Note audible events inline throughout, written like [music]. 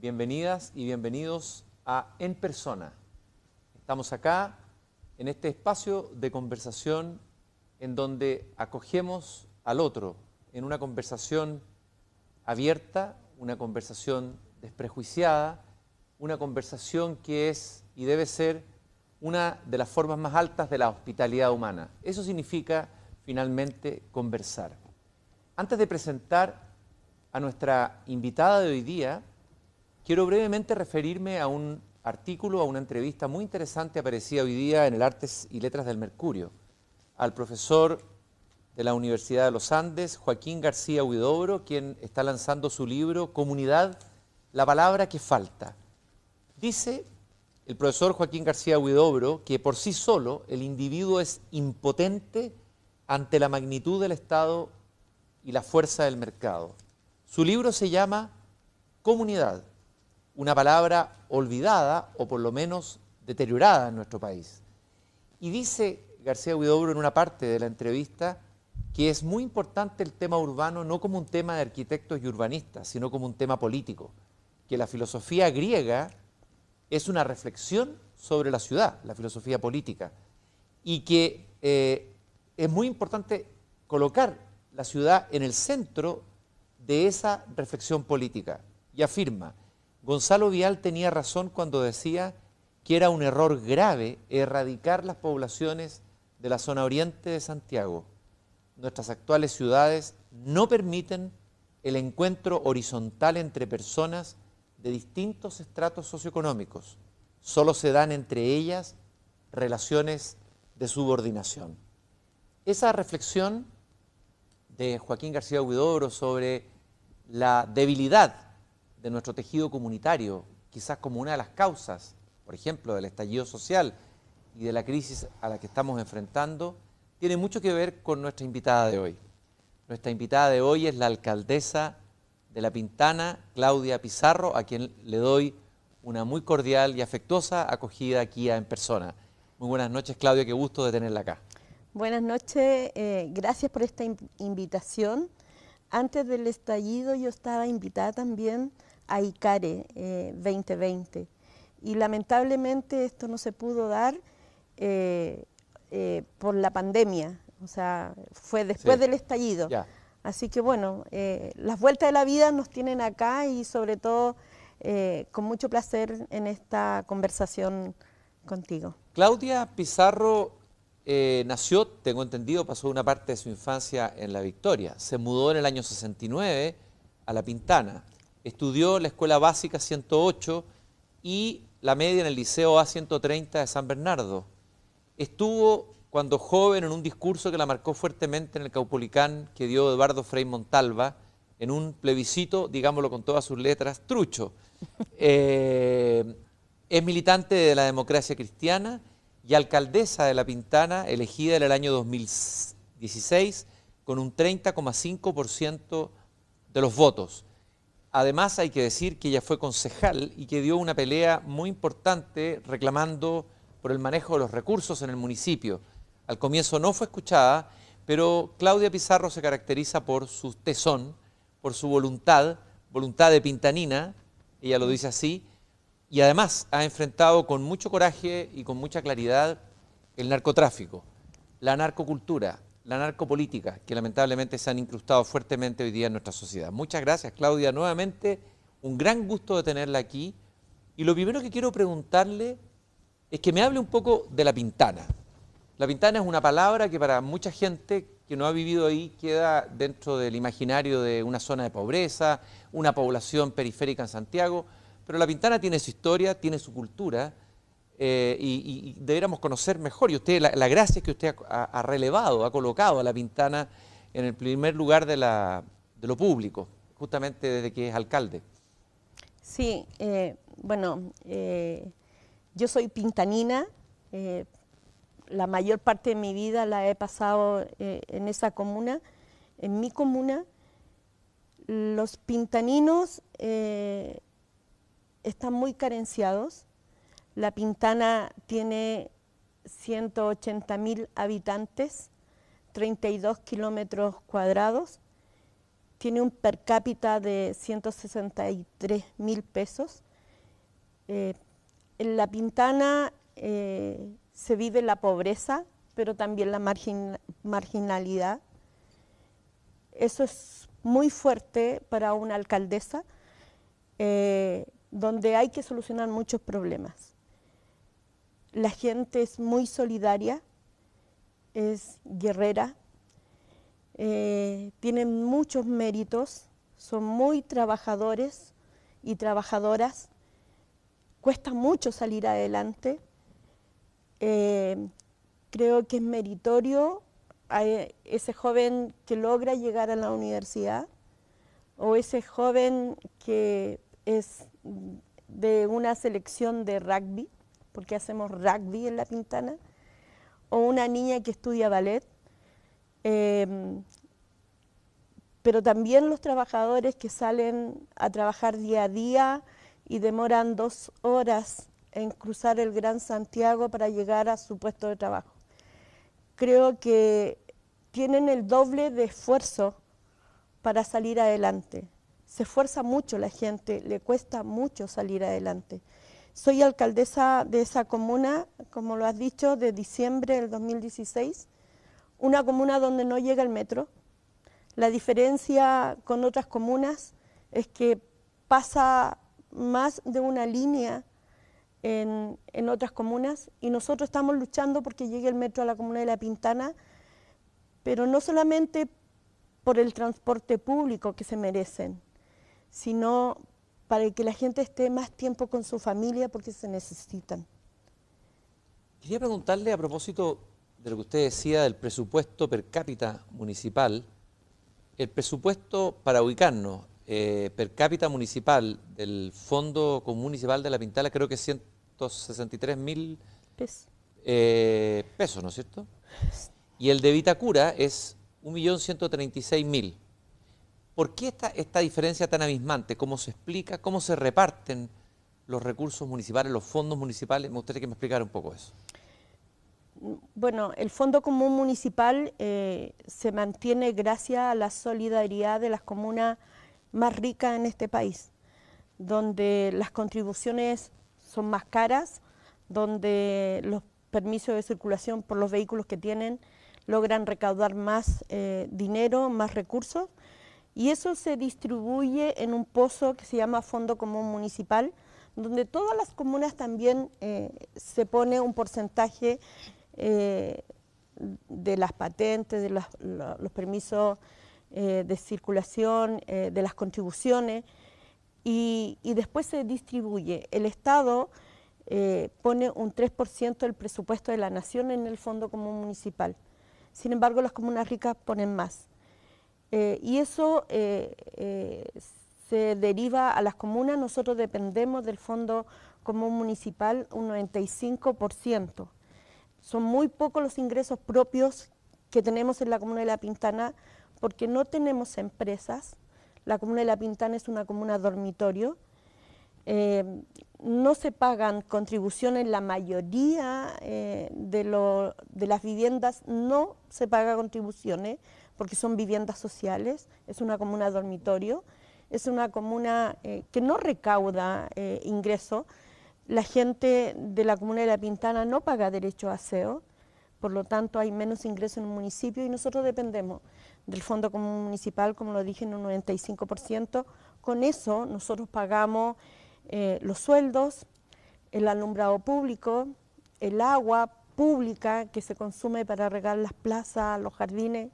bienvenidas y bienvenidos a En Persona. Estamos acá en este espacio de conversación en donde acogemos al otro en una conversación abierta, una conversación desprejuiciada, una conversación que es y debe ser una de las formas más altas de la hospitalidad humana. Eso significa finalmente conversar. Antes de presentar a nuestra invitada de hoy día, Quiero brevemente referirme a un artículo, a una entrevista muy interesante aparecida hoy día en el Artes y Letras del Mercurio, al profesor de la Universidad de los Andes, Joaquín García Huidobro, quien está lanzando su libro Comunidad, la palabra que falta. Dice el profesor Joaquín García Huidobro que por sí solo el individuo es impotente ante la magnitud del Estado y la fuerza del mercado. Su libro se llama Comunidad, una palabra olvidada o por lo menos deteriorada en nuestro país. Y dice García Huidobro en una parte de la entrevista que es muy importante el tema urbano no como un tema de arquitectos y urbanistas, sino como un tema político, que la filosofía griega es una reflexión sobre la ciudad, la filosofía política, y que eh, es muy importante colocar la ciudad en el centro de esa reflexión política. Y afirma, Gonzalo Vial tenía razón cuando decía que era un error grave erradicar las poblaciones de la zona oriente de Santiago. Nuestras actuales ciudades no permiten el encuentro horizontal entre personas de distintos estratos socioeconómicos. Solo se dan entre ellas relaciones de subordinación. Esa reflexión de Joaquín García Huidobro sobre la debilidad de nuestro tejido comunitario, quizás como una de las causas, por ejemplo, del estallido social y de la crisis a la que estamos enfrentando, tiene mucho que ver con nuestra invitada de hoy. Nuestra invitada de hoy es la alcaldesa de La Pintana, Claudia Pizarro, a quien le doy una muy cordial y afectuosa acogida aquí en persona. Muy buenas noches, Claudia, qué gusto de tenerla acá. Buenas noches, eh, gracias por esta invitación. Antes del estallido yo estaba invitada también a ICARE 2020. Y lamentablemente esto no se pudo dar eh, eh, por la pandemia, o sea, fue después del estallido. Así que bueno, eh, las vueltas de la vida nos tienen acá y sobre todo con mucho placer en esta conversación contigo. Claudia Pizarro nació, tengo entendido, pasó una parte de su infancia en La Victoria. Se mudó en el año 69 a La Pintana estudió la Escuela Básica 108 y la media en el Liceo A130 de San Bernardo. Estuvo cuando joven en un discurso que la marcó fuertemente en el Caupolicán que dio Eduardo Frei Montalva en un plebiscito, digámoslo con todas sus letras, trucho. [laughs] Eh, es militante de la democracia cristiana y alcaldesa de La Pintana, elegida en el año 2016 con un 30,5% de los votos. Además, hay que decir que ella fue concejal y que dio una pelea muy importante reclamando por el manejo de los recursos en el municipio. Al comienzo no fue escuchada, pero Claudia Pizarro se caracteriza por su tesón, por su voluntad, voluntad de pintanina, ella lo dice así, y además ha enfrentado con mucho coraje y con mucha claridad el narcotráfico, la narcocultura, la narcopolítica, que lamentablemente se han incrustado fuertemente hoy día en nuestra sociedad. Muchas gracias, Claudia, nuevamente. Un gran gusto de tenerla aquí. Y lo primero que quiero preguntarle es que me hable un poco de la pintana. La pintana es una palabra que para mucha gente que no ha vivido ahí queda dentro del imaginario de una zona de pobreza, una población periférica en Santiago, pero la pintana tiene su historia, tiene su cultura eh, y, y, debiéramos conocer mejor. Y usted, la, gracia que usted ha, relevado, ha colocado a la Pintana en el primer lugar de, lo público, justamente desde que es alcalde. Sí, eh, bueno, eh, yo soy pintanina, la mayor parte de mi vida la he pasado en esa comuna, en mi comuna. Los pintaninos están muy carenciados, la Pintana tiene 180.000 habitantes, 32 kilómetros cuadrados, tiene un per cápita de 163.000 pesos. Eh, en La Pintana eh, se vive la pobreza, pero también la marginalidad. Eso es muy fuerte para una alcaldesa, eh, donde hay que solucionar muchos problemas. La gente es muy solidaria, es guerrera, tiene eh, tienen muchos méritos, son muy trabajadores y trabajadoras, cuesta mucho salir adelante. Eh, creo que es meritorio eh, ese joven que logra llegar a la universidad o ese joven que es de una selección de rugby porque hacemos rugby en La Pintana, o una niña que estudia ballet. Em, pero también los trabajadores que salen a trabajar día a día y demoran dos horas en cruzar el Gran Santiago para llegar a su puesto de trabajo. Creo que tienen el doble de esfuerzo para salir adelante. Se esfuerza mucho la gente, le cuesta mucho salir adelante. Soy alcaldesa de esa comuna, como lo has dicho, de diciembre del 2016, una comuna donde no llega el metro. La diferencia con otras comunas es que pasa más de una línea en, en otras comunas y nosotros estamos luchando porque llegue el metro a la comuna de La Pintana, pero no solamente por el transporte público que se merecen, sino para que la gente esté más tiempo con su familia porque se necesitan. Quería preguntarle a propósito de lo que usted decía del presupuesto per cápita municipal, el presupuesto para ubicarnos eh, per cápita municipal del Fondo Municipal de la Pintala creo que es 163 mil pesos. Eh, pesos, ¿no es cierto? Y el de Vitacura es 1.136.000. ¿Por qué esta, esta diferencia tan abismante? ¿Cómo se explica? ¿Cómo se reparten los recursos municipales, los fondos municipales? Me gustaría que me explicara un poco eso. Bueno, el Fondo Común Municipal eh, se mantiene gracias a la solidaridad de las comunas más ricas en este país, donde las contribuciones son más caras, donde los permisos de circulación por los vehículos que tienen logran recaudar más eh, dinero, más recursos, y eso se distribuye en un pozo que se llama Fondo Común Municipal, donde todas las comunas también eh, se pone un porcentaje eh, de las patentes, de los, permisos eh, de circulación, de las contribuciones, y, después se distribuye. El Estado pone un 3% del presupuesto de la Nación en el Fondo Común Municipal. Sin embargo, las comunas ricas ponen más. Eh, y eso eh, eh, se deriva a las comunas, nosotros dependemos del Fondo Común Municipal un 95%. Son muy pocos los ingresos propios que tenemos en la comuna de La Pintana porque no tenemos empresas. La comuna de La Pintana es una comuna dormitorio. no se pagan contribuciones, la mayoría de, las viviendas no se pagan contribuciones porque son viviendas sociales, es una comuna dormitorio, es una comuna eh, que no recauda ingresos. Eh, ingreso. La gente de la comuna de La Pintana no paga derecho a aseo, por lo tanto hay menos ingreso en el municipio y nosotros dependemos del Fondo Común Municipal, como lo dije, en un 95%. Con eso nosotros pagamos eh, los sueldos, el alumbrado público, el agua pública que se consume para regar las plazas, los jardines,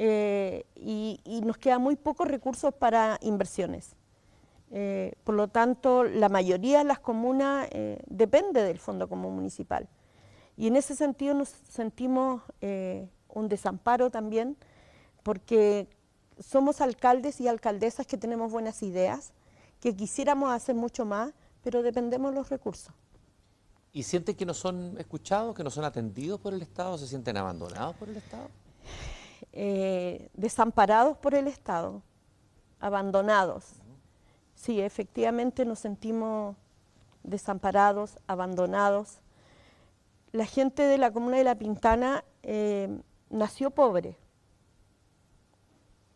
eh, y, nos quedan muy pocos recursos para inversiones. Eh, por lo tanto, la mayoría de las comunas eh, depende del Fondo Común Municipal. Y en ese sentido nos sentimos un desamparo también, porque somos alcaldes y alcaldesas que tenemos buenas ideas, que quisiéramos hacer mucho más, pero dependemos de los recursos. ¿Y sienten que no son escuchados, que no son atendidos por el Estado, se sienten abandonados por el Estado? Eh, desamparados por el Estado, abandonados. Sí, efectivamente nos sentimos desamparados, abandonados. La gente de la comuna de La Pintana eh, nació pobre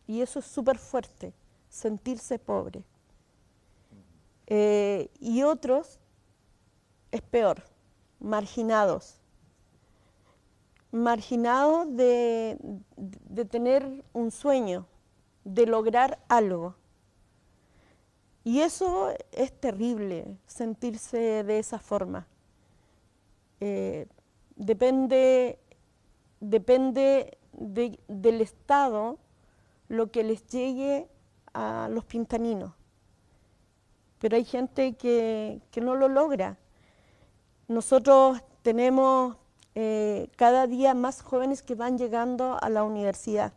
y eso es súper fuerte, sentirse pobre. Eh, y otros es peor, marginados marginados de, tener un sueño, de lograr algo. Y eso es terrible, sentirse de esa forma. Eh, depende depende del Estado lo que les llegue a los pintaninos. Pero hay gente que, que no lo logra. Nosotros tenemos eh, cada día más jóvenes que van llegando a la universidad.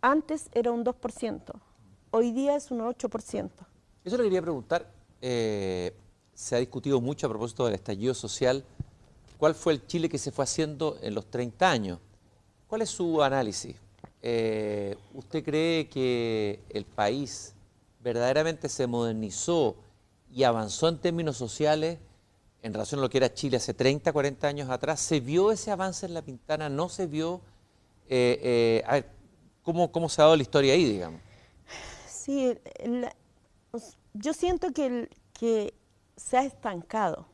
Antes era un 2%, hoy día es un 8%. Eso le quería preguntar, eh, se ha discutido mucho a propósito del estallido social, ¿cuál fue el Chile que se fue haciendo en los 30 años? ¿Cuál es su análisis? Eh, ¿Usted cree que el país verdaderamente se modernizó y avanzó en términos sociales en relación a lo que era Chile hace 30, 40 años atrás, ¿se vio ese avance en la pintana? ¿No se vio? Eh, eh, ¿cómo, se ha dado la historia ahí, digamos? Sí, pues, yo siento que, se ha estancado.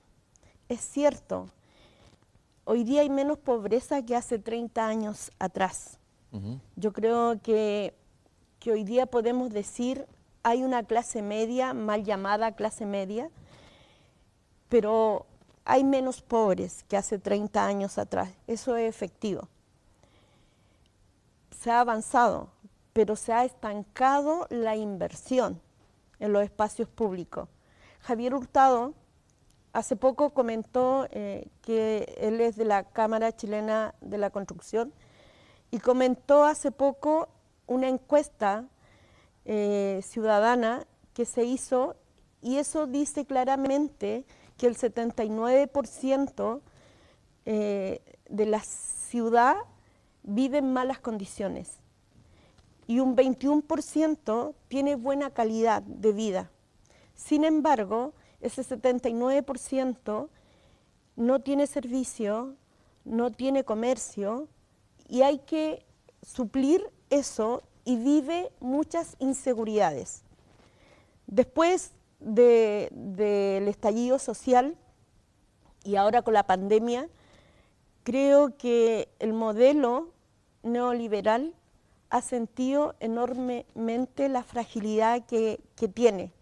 Es cierto, hoy día hay menos pobreza que hace 30 años atrás. Yo creo que, que, hoy día podemos decir, hay una clase media, mal llamada clase media, pero hay menos pobres que hace 30 años atrás. Eso es efectivo. Se ha avanzado, pero se ha estancado la inversión en los espacios públicos. Javier Hurtado hace poco comentó eh, que él es de la Cámara Chilena de la Construcción y comentó hace poco una encuesta eh, ciudadana que se hizo y eso dice claramente que el 79% eh, de la ciudad vive en malas condiciones y un 21% tiene buena calidad de vida. Sin embargo, ese 79% no tiene servicio, no tiene comercio y hay que suplir eso y vive muchas inseguridades. Después del estallido social y ahora con la pandemia, creo que el modelo neoliberal ha sentido enormemente la fragilidad que, tiene.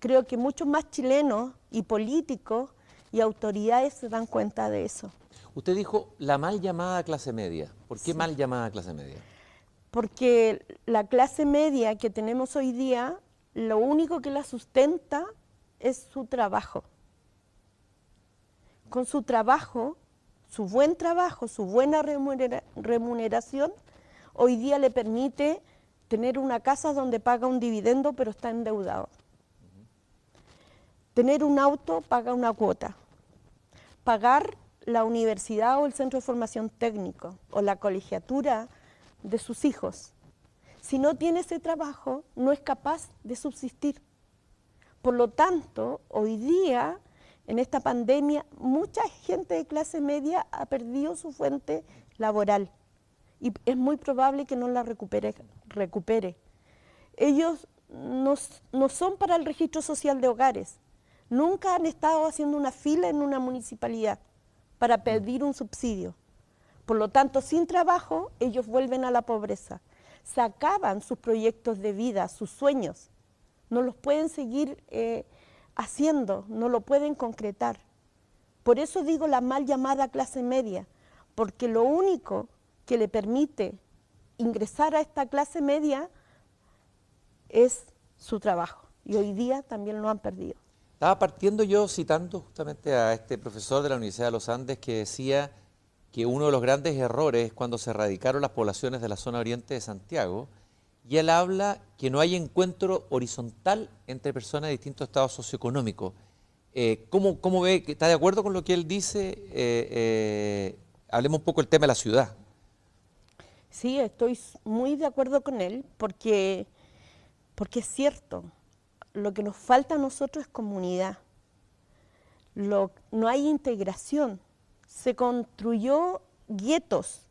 Creo que muchos más chilenos y políticos y autoridades se dan cuenta de eso. Usted dijo la mal llamada clase media. ¿Por qué mal llamada clase media? Porque la clase media que tenemos hoy día lo único que la sustenta es su trabajo. Con su trabajo, su buen trabajo, su buena remuneración, hoy día le permite tener una casa donde paga un dividendo pero está endeudado. Tener un auto paga una cuota. Pagar la universidad o el centro de formación técnico o la colegiatura de sus hijos si no tiene ese trabajo, no es capaz de subsistir. Por lo tanto, hoy día, en esta pandemia, mucha gente de clase media ha perdido su fuente laboral y es muy probable que no la recupere. Ellos no son para el registro social de hogares, nunca han estado haciendo una fila en una municipalidad para pedir un subsidio. Por lo tanto, sin trabajo, ellos vuelven a la pobreza acaban sus proyectos de vida, sus sueños. No los pueden seguir eh, haciendo, no lo pueden concretar. Por eso digo la mal llamada clase media, porque lo único que le permite ingresar a esta clase media es su trabajo. Y hoy día también lo han perdido. Estaba partiendo yo citando justamente a este profesor de la Universidad de los Andes que decía que uno de los grandes errores es cuando se erradicaron las poblaciones de la zona oriente de Santiago, y él habla que no hay encuentro horizontal entre personas de distintos estados socioeconómicos. Eh, ¿cómo, ¿cómo, ve? ¿Está de acuerdo con lo que él dice? Eh, eh, hablemos un poco del tema de la ciudad. Sí, estoy muy de acuerdo con él porque, porque es cierto. Lo que nos falta a nosotros es comunidad. no hay integración se construyó guetos,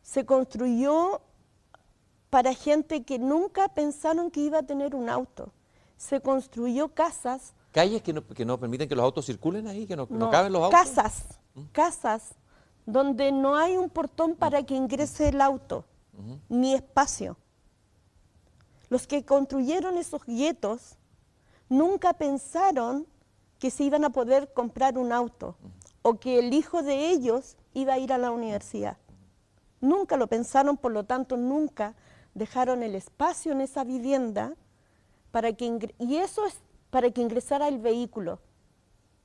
se construyó para gente que nunca pensaron que iba a tener un auto, se construyó casas. Calles que no, permiten que los autos circulen ahí, que no, caben los autos. Casas, mm. casas donde no hay un portón para que ingrese el auto, ni espacio. Los que construyeron esos guetos nunca pensaron que se iban a poder comprar un auto o que el hijo de ellos iba a ir a la universidad. Nunca lo pensaron, por lo tanto, nunca dejaron el espacio en esa vivienda para que y eso es para que ingresara el vehículo.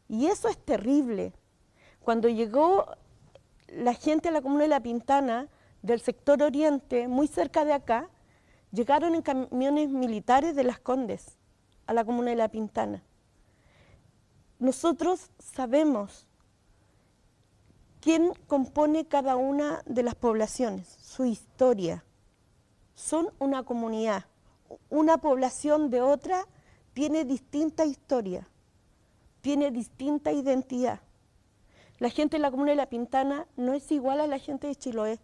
Y eso es terrible. Cuando llegó la gente a la comuna de La Pintana, del sector oriente, muy cerca de acá, llegaron en camiones militares de las Condes a la comuna de La Pintana. Nosotros sabemos quién compone cada una de las poblaciones, su historia. Son una comunidad. Una población de otra tiene distinta historia, tiene distinta identidad. La gente de la comuna de La Pintana no es igual a la gente de Chiloé,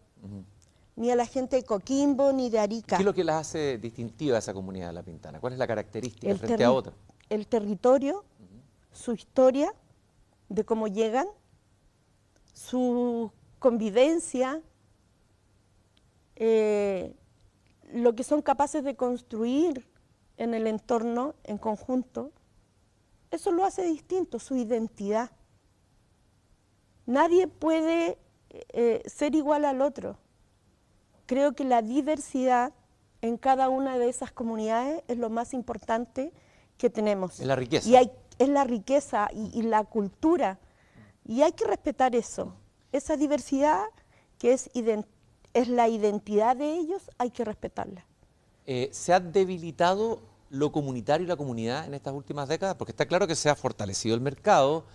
ni a la gente de Coquimbo, ni de Arica. ¿Qué es lo que las hace distintiva a esa comunidad de La Pintana? ¿Cuál es la característica frente a otra? El territorio, su historia, de cómo llegan, su convivencia, eh, lo que son capaces de construir en el entorno, en conjunto, eso lo hace distinto, su identidad. Nadie puede eh, ser igual al otro. Creo que la diversidad en cada una de esas comunidades es lo más importante que tenemos. Es la riqueza. Y hay, es la riqueza y la cultura y hay que respetar eso, esa diversidad que es, la identidad de ellos, hay que respetarla. Eh, ¿Se ha debilitado lo comunitario y la comunidad en estas últimas décadas? Porque está claro que se ha fortalecido el mercado,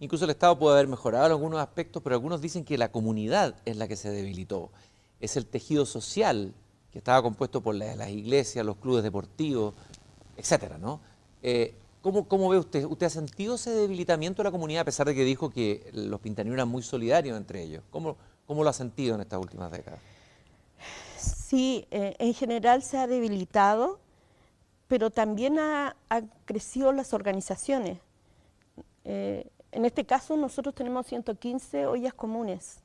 incluso el Estado puede haber mejorado en algunos aspectos, pero algunos dicen que la comunidad es la que se debilitó. Es el tejido social que estaba compuesto por las, iglesias, los clubes deportivos, etcétera, ¿no? Eh, ¿Cómo, ve usted? ¿Usted ha sentido ese debilitamiento de la comunidad a pesar de que dijo que los pintaníes eran muy solidarios entre ellos? ¿Cómo, ¿Cómo, lo ha sentido en estas últimas décadas? Sí, eh, en general se ha debilitado, pero también han ha crecido las organizaciones. Eh, en este caso nosotros tenemos 115 ollas comunes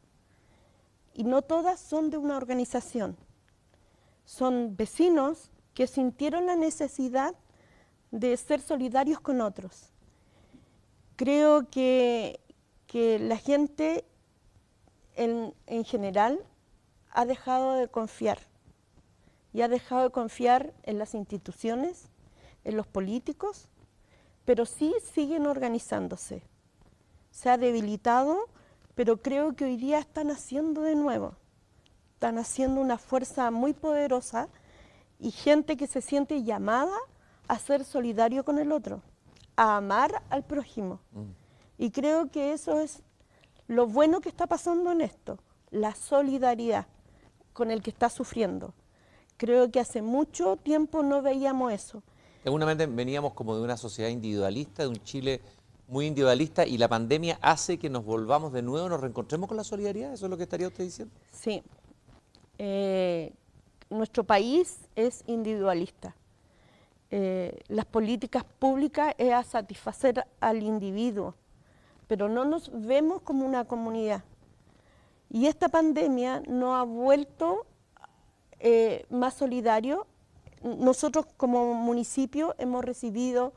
y no todas son de una organización. Son vecinos que sintieron la necesidad de ser solidarios con otros. Creo que, la gente en, en general ha dejado de confiar y ha dejado de confiar en las instituciones, en los políticos, pero sí siguen organizándose. Se ha debilitado, pero creo que hoy día están haciendo de nuevo. Están haciendo una fuerza muy poderosa y gente que se siente llamada a ser solidario con el otro, a amar al prójimo. Mm. Y creo que eso es lo bueno que está pasando en esto, la solidaridad con el que está sufriendo. Creo que hace mucho tiempo no veíamos eso. Seguramente veníamos como de una sociedad individualista, de un Chile muy individualista y la pandemia hace que nos volvamos de nuevo, nos reencontremos con la solidaridad, ¿eso es lo que estaría usted diciendo? Sí. Eh, nuestro país es individualista. Eh, las políticas públicas es a satisfacer al individuo, pero no nos vemos como una comunidad. Y esta pandemia nos ha vuelto eh, más solidarios. Nosotros como municipio hemos recibido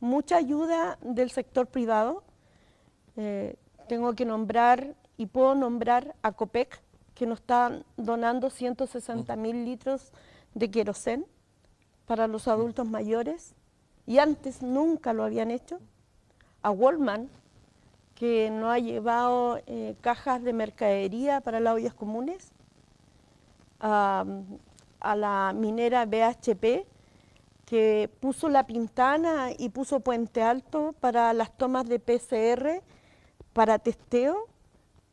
mucha ayuda del sector privado. Eh, tengo que nombrar y puedo nombrar a COPEC, que nos está donando 160 mil litros de querosén para los adultos mayores, y antes nunca lo habían hecho, a Wallman, que no ha llevado eh, cajas de mercadería para las ollas comunes, a, a la minera BHP, que puso la pintana y puso puente alto para las tomas de PCR para testeo,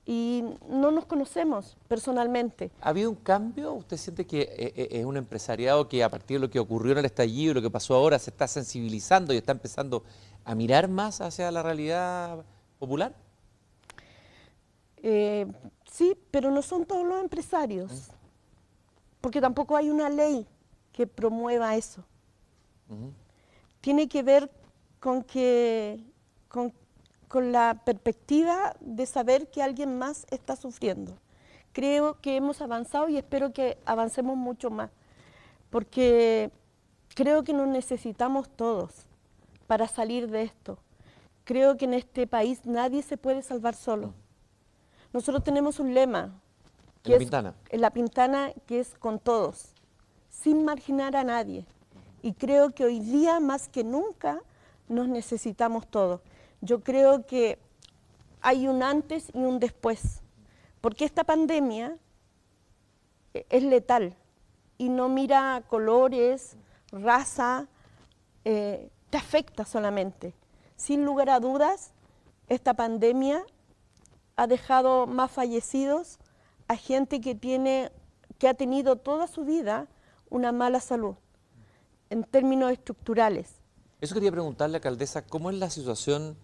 y no nos conocemos personalmente. ¿Ha habido un cambio? ¿Usted siente que eh, eh, es un empresariado que a partir de lo que ocurrió en el estallido y lo que pasó ahora se está sensibilizando y está empezando a mirar más hacia la realidad popular? Eh, sí, pero no son todos los empresarios, porque tampoco hay una ley que promueva eso. Tiene que ver con que, con con la perspectiva de saber que alguien más está sufriendo. Creo que hemos avanzado y espero que avancemos mucho más, porque creo que nos necesitamos todos para salir de esto. Creo que en este país nadie se puede salvar solo. Nosotros tenemos un lema. Que En la pintana, que es con todos, sin marginar a nadie. Y creo que hoy día, más que nunca, nos necesitamos todos yo creo que hay un antes y un después, porque esta pandemia eh, es letal y no mira colores, raza, eh, te afecta solamente. Sin lugar a dudas, esta pandemia ha dejado más fallecidos a gente que, tiene, que ha tenido toda su vida una mala salud en términos estructurales. Eso quería preguntarle, alcaldesa, ¿cómo es la situación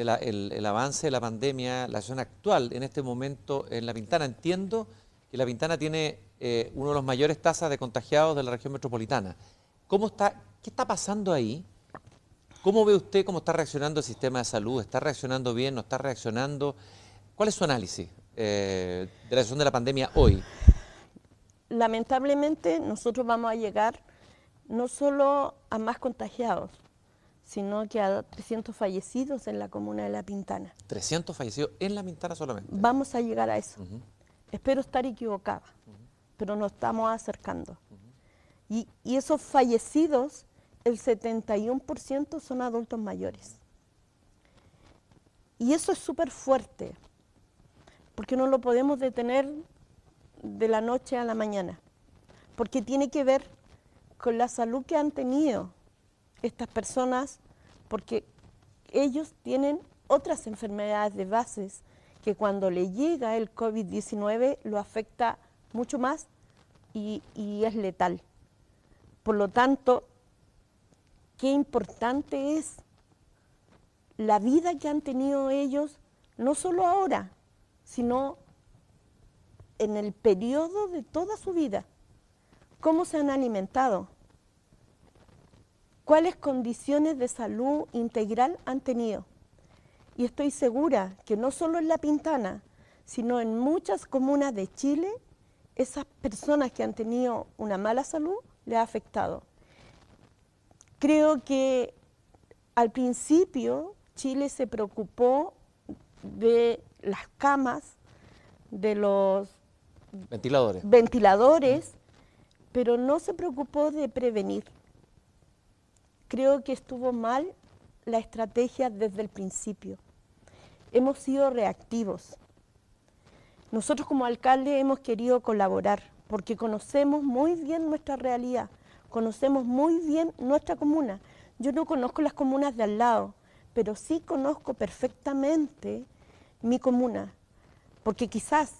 el, avance de la pandemia, la zona actual en este momento en La Pintana. Entiendo que La Pintana tiene eh, uno de los mayores tasas de contagiados de la región metropolitana. ¿Cómo está, ¿Qué está pasando ahí? ¿Cómo ve usted cómo está reaccionando el sistema de salud? ¿Está reaccionando bien? ¿No está reaccionando? ¿Cuál es su análisis eh, de la situación de la pandemia hoy? Lamentablemente nosotros vamos a llegar no solo a más contagiados, sino que a 300 fallecidos en la comuna de La Pintana. 300 fallecidos en La Pintana solamente. Vamos a llegar a eso. Espero estar equivocada, pero nos estamos acercando. y, y, esos fallecidos, el 71% son adultos mayores. Y eso es súper fuerte, porque no lo podemos detener de la noche a la mañana, porque tiene que ver con la salud que han tenido estas personas porque ellos tienen otras enfermedades de bases que cuando le llega el COVID-19 lo afecta mucho más y, y, es letal. Por lo tanto, qué importante es la vida que han tenido ellos, no solo ahora, sino en el periodo de toda su vida. Cómo se han alimentado, cuáles condiciones de salud integral han tenido. Y estoy segura que no solo en La Pintana, sino en muchas comunas de Chile, esas personas que han tenido una mala salud le ha afectado. Creo que al principio Chile se preocupó de las camas, de los ventiladores, ventiladores pero no se preocupó de prevenir. Creo que estuvo mal la estrategia desde el principio. Hemos sido reactivos. Nosotros como alcalde hemos querido colaborar porque conocemos muy bien nuestra realidad, conocemos muy bien nuestra comuna. Yo no conozco las comunas de al lado, pero sí conozco perfectamente mi comuna, porque quizás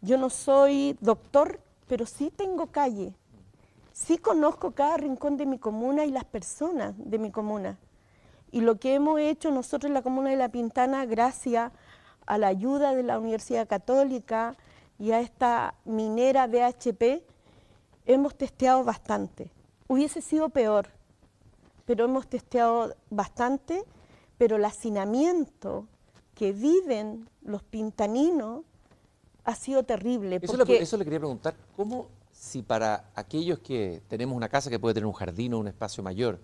yo no soy doctor, pero sí tengo calle, sí conozco cada rincón de mi comuna y las personas de mi comuna. Y lo que hemos hecho nosotros en la comuna de La Pintana, gracias a la ayuda de la Universidad Católica y a esta minera BHP, hemos testeado bastante. Hubiese sido peor, pero hemos testeado bastante, pero el hacinamiento que viven los pintaninos ha sido terrible. Eso, eso le quería preguntar, ¿cómo si para aquellos que tenemos una casa que puede tener un jardín o un espacio mayor,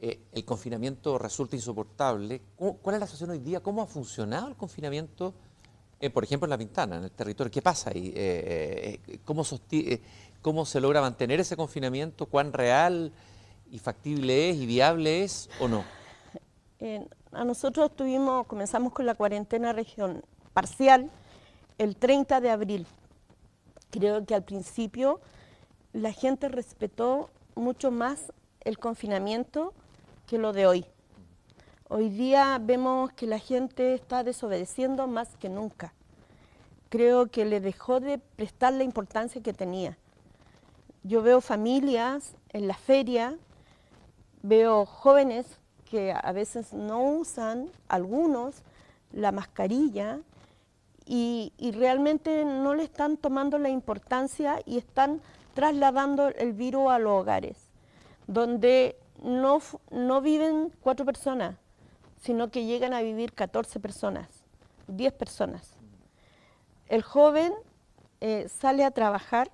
eh, el confinamiento resulta insoportable, ¿cuál es la situación hoy día? ¿Cómo ha funcionado el confinamiento, eh, por ejemplo, en La ventana, en el territorio? ¿Qué pasa ahí? Eh, ¿cómo, ¿Cómo se logra mantener ese confinamiento? ¿Cuán real y factible es y viable es o no? [laughs] a nosotros tuvimos, comenzamos con la cuarentena región parcial el 30 de abril Creo que al principio la gente respetó mucho más el confinamiento que lo de hoy. Hoy día vemos que la gente está desobedeciendo más que nunca. Creo que le dejó de prestar la importancia que tenía. Yo veo familias en la feria, veo jóvenes que a veces no usan, algunos, la mascarilla, y, realmente no le están tomando la importancia y están trasladando el virus a los hogares, donde no, no viven cuatro personas, sino que llegan a vivir 14 personas, 10 personas. El joven eh, sale a trabajar,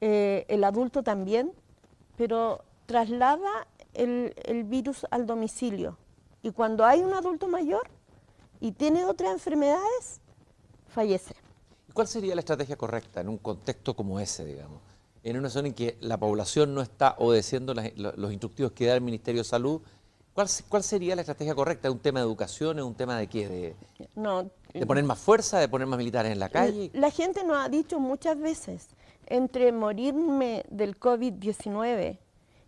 eh, el adulto también, pero traslada el virus al domicilio. Y cuando hay un adulto mayor, y tiene otras enfermedades, fallece. ¿Cuál sería la estrategia correcta en un contexto como ese, digamos? En una zona en que la población no está obedeciendo los instructivos que da el Ministerio de Salud, ¿cuál, sería la estrategia correcta? ¿Es un tema de educación? ¿Es un tema de qué? no, ¿De poner más fuerza? ¿De poner más militares en la calle? La gente nos ha dicho muchas veces, entre morirme del COVID-19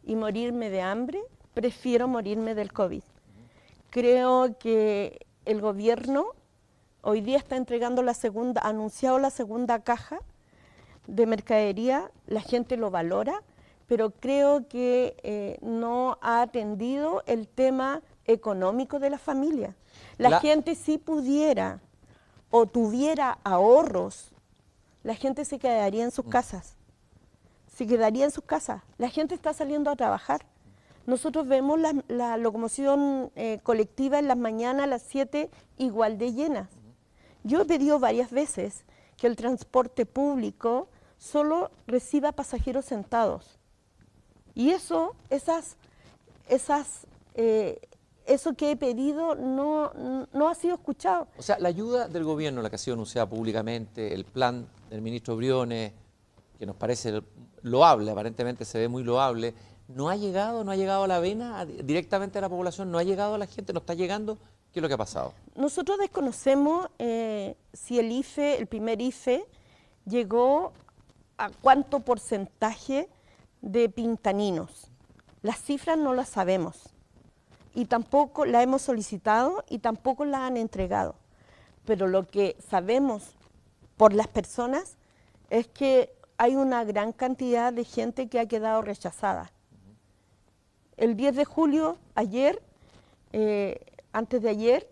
y morirme de hambre, prefiero morirme del COVID. Creo que el gobierno hoy día está entregando la segunda, anunciado la segunda caja de mercadería, la gente lo valora, pero creo que eh, no ha atendido el tema económico de la familia. La, la, gente si pudiera o tuviera ahorros, la gente se quedaría en sus mm. casas. Se quedaría en sus casas. La gente está saliendo a trabajar. Nosotros vemos la, locomoción eh, colectiva en las mañanas a las 7 igual de llenas. Yo he pedido varias veces que el transporte público solo reciba pasajeros sentados. Y eso, esas, esas, eh, eso que he pedido no, no ha sido escuchado. O sea, la ayuda del gobierno, la que ha sido anunciada públicamente, el plan del ministro Briones, que nos parece loable, aparentemente se ve muy loable, no ha llegado, no ha llegado a la vena directamente a la población, no ha llegado a la gente, no está llegando. ¿Qué es lo que ha pasado? Nosotros desconocemos eh, si el IFE, el primer IFE, llegó a cuánto porcentaje de pintaninos. Las cifras no las sabemos y tampoco la hemos solicitado y tampoco la han entregado. Pero lo que sabemos por las personas es que hay una gran cantidad de gente que ha quedado rechazada el 10 de julio, ayer, eh, antes de ayer,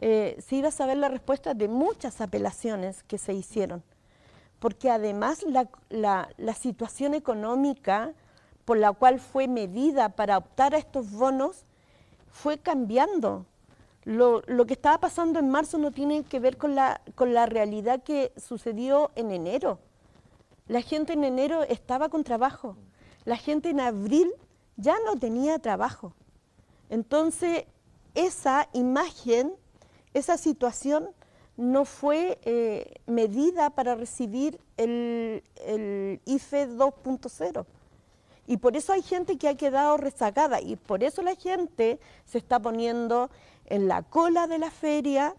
eh, se iba a saber la respuesta de muchas apelaciones que se hicieron, porque además la, situación económica por la cual fue medida para optar a estos bonos fue cambiando. Lo, que estaba pasando en marzo no tiene que ver con la, con la realidad que sucedió en enero. La gente en enero estaba con trabajo. La gente en abril ya no tenía trabajo. Entonces, esa imagen, esa situación no fue eh, medida para recibir el, IFE 2.0. Y por eso hay gente que ha quedado rezagada y por eso la gente se está poniendo en la cola de la feria,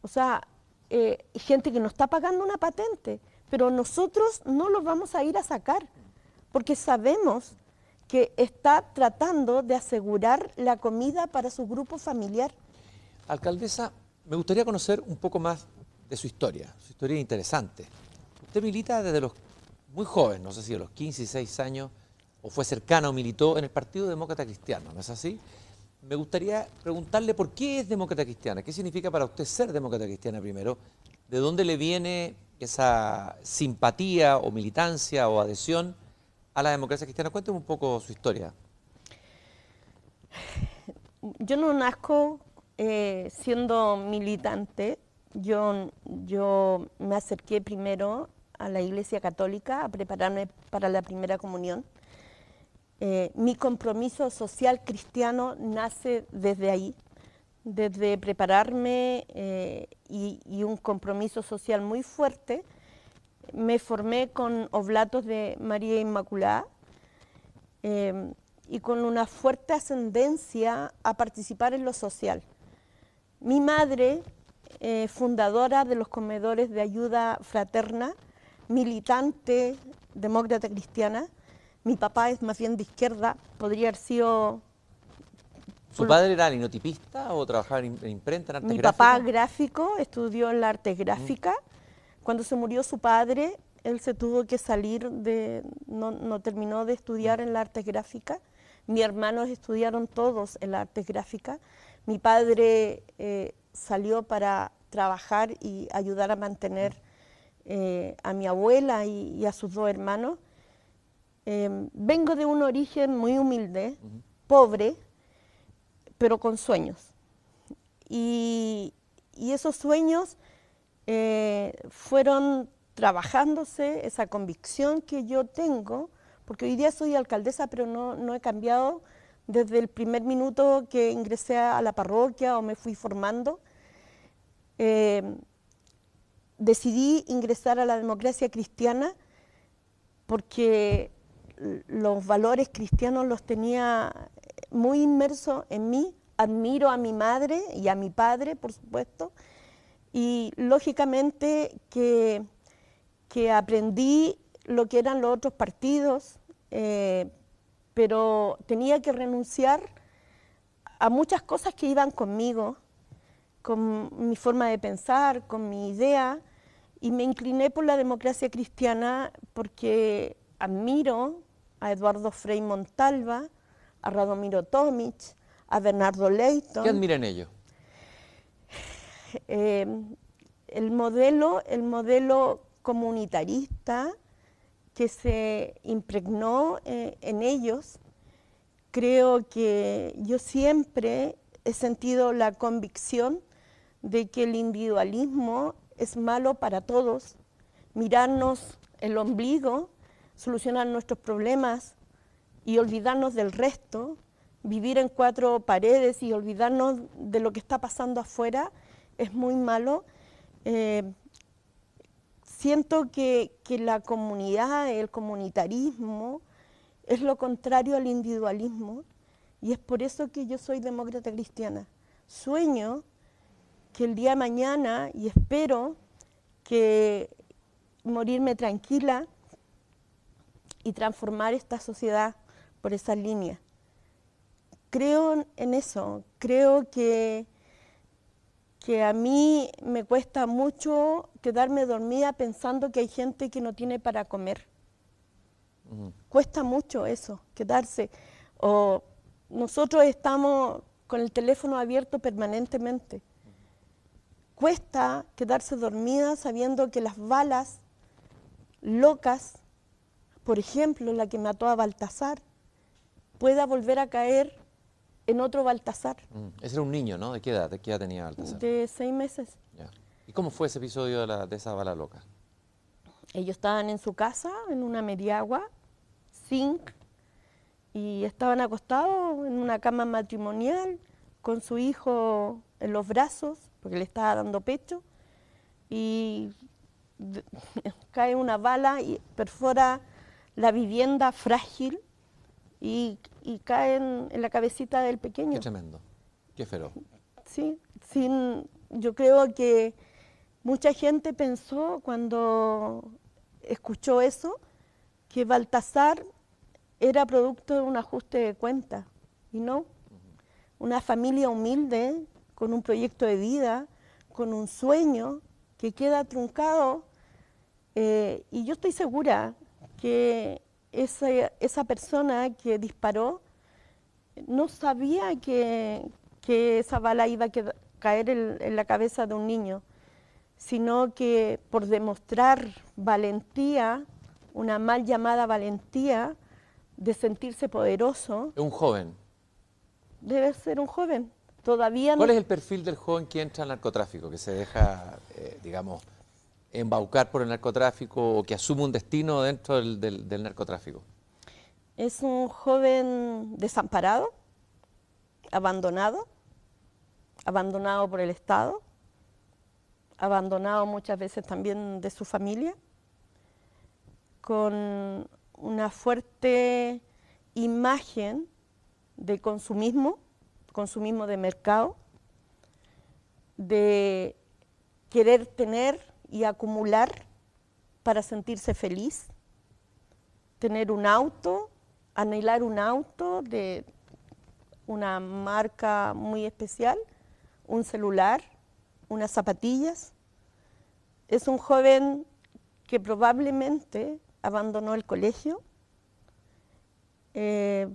o sea, eh, gente que nos está pagando una patente, pero nosotros no los vamos a ir a sacar, porque sabemos que está tratando de asegurar la comida para su grupo familiar. Alcaldesa, me gustaría conocer un poco más de su historia, su historia interesante. Usted milita desde los muy joven, no sé si de los 15, 6 años, o fue cercana o militó en el Partido Demócrata Cristiano, ¿no es así? Me gustaría preguntarle por qué es demócrata cristiana, qué significa para usted ser demócrata cristiana primero, de dónde le viene esa simpatía o militancia o adhesión a la democracia cristiana. Cuénteme un poco su historia. Yo no nazco eh, siendo militante. Yo, yo me acerqué primero a la Iglesia Católica a prepararme para la primera comunión. Eh, mi compromiso social cristiano nace desde ahí, desde prepararme eh, y, y, un compromiso social muy fuerte me formé con oblatos de María Inmaculada em, y con una fuerte ascendencia a participar en lo social. Mi madre, eh, fundadora de los comedores de ayuda fraterna, militante demócrata cristiana, mi papá es más bien de izquierda, podría haber sido... ¿Su padre era linotipista o trabajaba en imprenta, en Mi papá gráfico, estudió en arte gráfica. gráfica. Cuando se murió su padre, él se tuvo que salir, de, no, terminó de estudiar en la artes gráfica. Mis hermanos estudiaron todos en la arte gráfica. Mi padre eh, salió para trabajar y ayudar a mantener eh, a mi abuela y, a sus dos hermanos. Em, vengo de un origen muy humilde, pobre, pero con sueños. y esos sueños eh, fueron trabajándose esa convicción que yo tengo, porque hoy día soy alcaldesa, pero no, he cambiado desde el primer minuto que ingresé a la parroquia o me fui formando. Eh, decidí ingresar a la democracia cristiana porque los valores cristianos los tenía muy inmersos en mí. Admiro a mi madre y a mi padre, por supuesto, y lógicamente que, aprendí lo que eran los otros partidos, eh, pero tenía que renunciar a muchas cosas que iban conmigo, con mi forma de pensar, con mi idea, y me incliné por la democracia cristiana porque admiro a Eduardo Frei Montalva, a Radomiro Tomic, a Bernardo Leighton. ¿Qué admiran ellos? Em, el, modelo, el comunitarista que se impregnó eh, en ellos, creo que yo siempre he sentido la convicción de que el individualismo es malo para todos, mirarnos el ombligo, solucionar nuestros problemas y olvidarnos del resto, vivir en cuatro paredes y olvidarnos de lo que está pasando afuera, es muy malo. Eh, siento que, que, la comunidad, el comunitarismo, es lo contrario al individualismo y es por eso que yo soy demócrata cristiana. Sueño que el día de mañana, y espero que morirme tranquila y transformar esta sociedad por esa línea Creo en eso, creo que que a mí me cuesta mucho quedarme dormida pensando que hay gente que no tiene para comer. Cuesta mucho eso, quedarse. O nosotros estamos con el teléfono abierto permanentemente. Cuesta quedarse dormida sabiendo que las balas locas, por ejemplo, la que mató a Baltasar, pueda volver a caer en otro Baltasar. Mm, ese era un niño, ¿no? ¿De qué edad, de qué edad tenía Baltasar? De seis meses. ¿Y cómo fue ese episodio de, de esa bala loca? Ellos estaban en su casa, en una mediagua, zinc, y estaban acostados en una cama matrimonial con su hijo en los brazos, porque le estaba dando pecho, y [laughs] cae una bala y perfora la vivienda frágil y, caen en la cabecita del pequeño. Qué tremendo, qué feroz. Sí, sin, yo creo que mucha gente pensó cuando escuchó eso que Baltasar era producto de un ajuste de cuenta y no. Una familia humilde, con un proyecto de vida, con un sueño que queda truncado. Eh, y yo estoy segura que esa, persona que disparó no sabía que, esa bala iba a caer en, la cabeza de un niño, sino que por demostrar valentía, una mal llamada valentía de sentirse poderoso. Un joven. Debe ser un joven. Todavía ¿Cuál es el perfil del joven que entra al narcotráfico, que se deja, eh, digamos, embaucar por el narcotráfico o que asume un destino dentro del, narcotráfico? Es un joven desamparado, abandonado, abandonado por el Estado, abandonado muchas veces también de su familia, con una fuerte imagen de consumismo, consumismo de mercado, de querer tener y acumular para sentirse feliz, tener un auto, anhelar un auto de una marca muy especial, un celular, unas zapatillas. Es un joven que probablemente abandonó el colegio. Eh,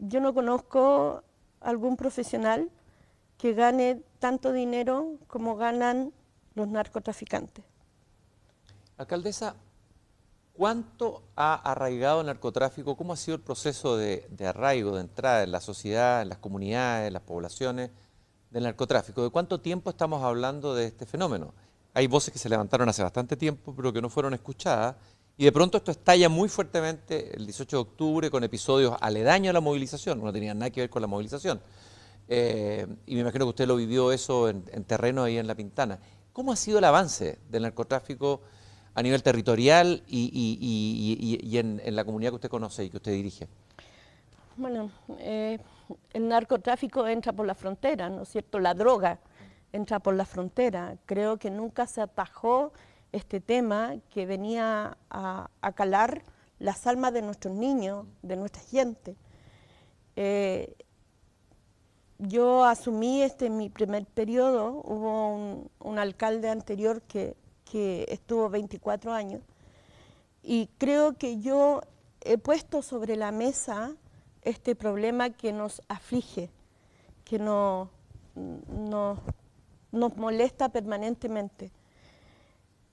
yo no conozco algún profesional que gane tanto dinero como ganan los narcotraficantes. Alcaldesa, ¿cuánto ha arraigado el narcotráfico? ¿Cómo ha sido el proceso de, arraigo, de entrada en la sociedad, en las comunidades, en las poblaciones del narcotráfico? ¿De cuánto tiempo estamos hablando de este fenómeno? Hay voces que se levantaron hace bastante tiempo, pero que no fueron escuchadas. Y de pronto esto estalla muy fuertemente el 18 de octubre con episodios aledaños a la movilización, no tenía nada que ver con la movilización. Eh, y me imagino que usted lo vivió eso en terreno ahí en La Pintana. ¿Cómo ha sido el avance del narcotráfico a nivel territorial y, en, la comunidad que usted conoce y que usted dirige? Bueno, eh, el narcotráfico entra por la frontera, ¿no es cierto? La droga entra por la frontera. Creo que nunca se atajó este tema que venía a, calar las almas de nuestros niños, de nuestra gente. Eh, yo asumí este mi primer periodo, hubo un, alcalde anterior que, estuvo 24 años y creo que yo he puesto sobre la mesa este problema que nos aflige, que nos molesta permanentemente.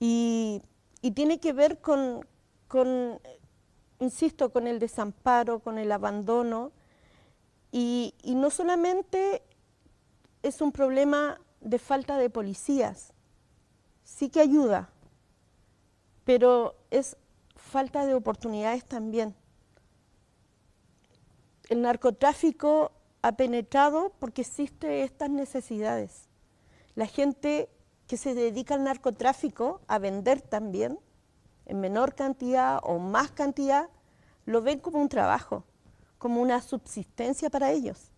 Y, tiene que ver con, insisto, con el desamparo, con el abandono, y, no solamente es un problema de falta de policías, sí que ayuda, pero es falta de oportunidades también. El narcotráfico ha penetrado porque existen estas necesidades. La gente que se dedica al narcotráfico a vender también, en menor cantidad o más cantidad, lo ven como un trabajo como una subsistencia para ellos.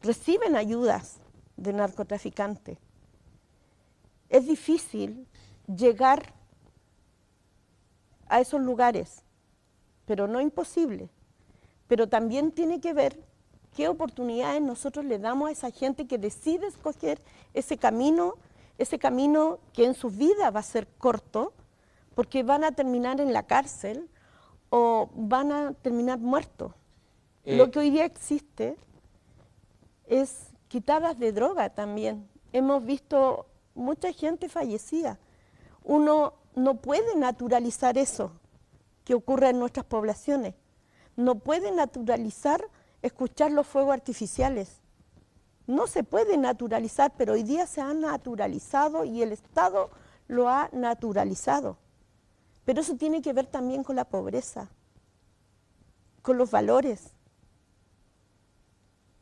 Reciben ayudas de narcotraficantes. Es difícil llegar a esos lugares, pero no imposible. Pero también tiene que ver qué oportunidades nosotros le damos a esa gente que decide escoger ese camino, ese camino que en su vida va a ser corto, porque van a terminar en la cárcel, o van a terminar muertos. Eh. Lo que hoy día existe es quitadas de droga también. Hemos visto mucha gente fallecida. Uno no puede naturalizar eso que ocurre en nuestras poblaciones. No puede naturalizar escuchar los fuegos artificiales. No se puede naturalizar, pero hoy día se ha naturalizado y el Estado lo ha naturalizado. Pero eso tiene que ver también con la pobreza, con los valores,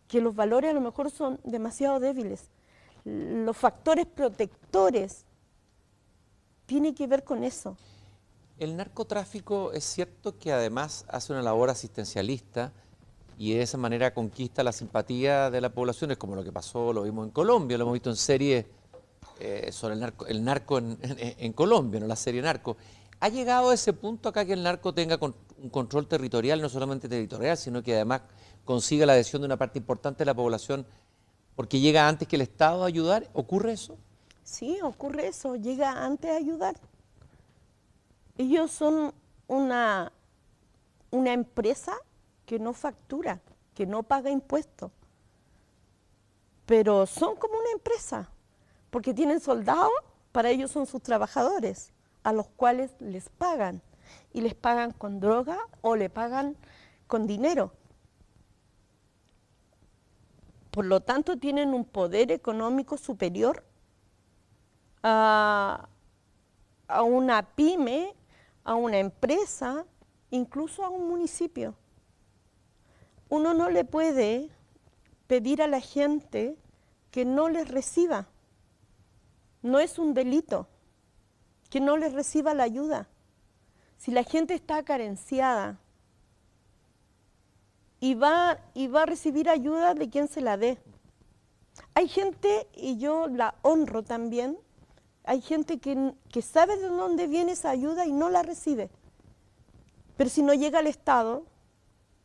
que los valores a lo mejor son demasiado débiles. Los factores protectores tiene que ver con eso. El narcotráfico es cierto que además hace una labor asistencialista y de esa manera conquista la simpatía de la población, es como lo que pasó, lo vimos en Colombia, lo hemos visto en series eh, sobre el narco, el narco en, [laughs] en Colombia, la serie Narco. ¿Ha llegado a ese punto acá que el narco tenga un control territorial, no solamente territorial, sino que además consiga la adhesión de una parte importante de la población porque llega antes que el Estado a ayudar? ¿Ocurre eso? Sí, ocurre eso, llega antes a ayudar. Ellos son una, una empresa que no factura, que no paga impuestos, pero son como una empresa, porque tienen soldados, para ellos son sus trabajadores a los cuales les pagan, y les pagan con droga o le pagan con dinero. Por lo tanto, tienen un poder económico superior a, una pyme, a una empresa, incluso a un municipio. Uno no le puede pedir a la gente que no les reciba. No es un delito que no les reciba la ayuda. Si la gente está carenciada y va, y va a recibir ayuda de quien se la dé. Hay gente, y yo la honro también, hay gente que, sabe de dónde viene esa ayuda y no la recibe. Pero si no llega al Estado,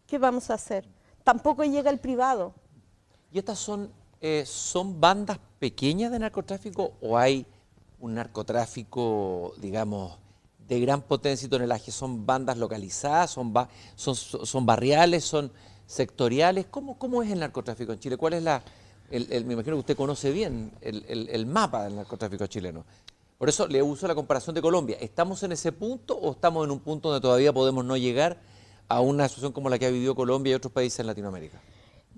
¿qué vamos a hacer? Tampoco llega el privado. ¿Y estas son, eh, son bandas pequeñas de narcotráfico o hay un narcotráfico, digamos, de gran potencia y tonelaje. Son bandas localizadas, son, son, barriales, son sectoriales. ¿Cómo, es el narcotráfico en Chile? ¿Cuál es la...? El, me imagino que usted conoce bien el, el, mapa del narcotráfico chileno. Por eso le uso la comparación de Colombia. ¿Estamos en ese punto o estamos en un punto donde todavía podemos no llegar a una situación como la que ha vivido Colombia y otros países en Latinoamérica?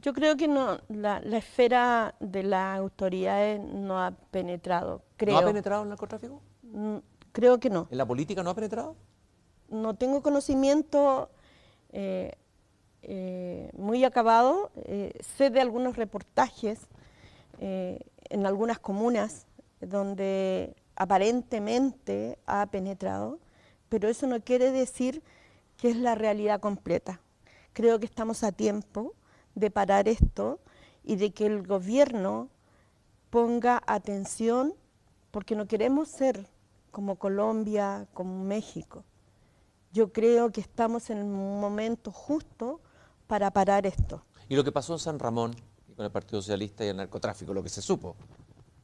Yo creo que no, la, esfera de las autoridades no ha penetrado, ¿No ha penetrado en el narcotráfico? Mm, creo que no. ¿En la política no ha penetrado? No tengo conocimiento eh, eh, muy acabado, eh, sé de algunos reportajes en algunas comunas donde aparentemente ha penetrado, pero eso no quiere decir que es la realidad completa. Creo que estamos a tiempo de parar esto y de que el gobierno ponga atención porque no queremos ser como Colombia, como México. Yo creo que estamos en un momento justo para parar esto. ¿Y lo que pasó en San Ramón con el Partido Socialista y el narcotráfico, lo que se supo?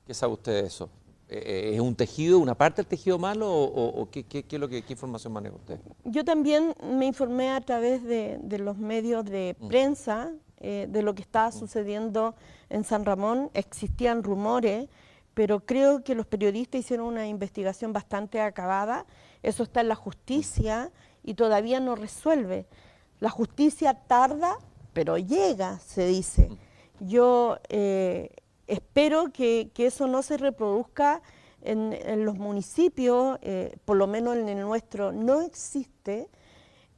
¿Qué sabe usted de eso? Eh, eh, ¿Es un tejido, una parte del tejido malo o, qué, qué, información maneja usted? Yo también me informé a través de, de los medios de mm. prensa, eh, de lo que estaba sucediendo en San Ramón. Existían rumores, pero creo que los periodistas hicieron una investigación bastante acabada. Eso está en la justicia y todavía no resuelve. La justicia tarda, pero llega, se dice. Mm. Yo eh, espero que, eso no se reproduzca en, los municipios, eh, por lo menos en el nuestro no existe,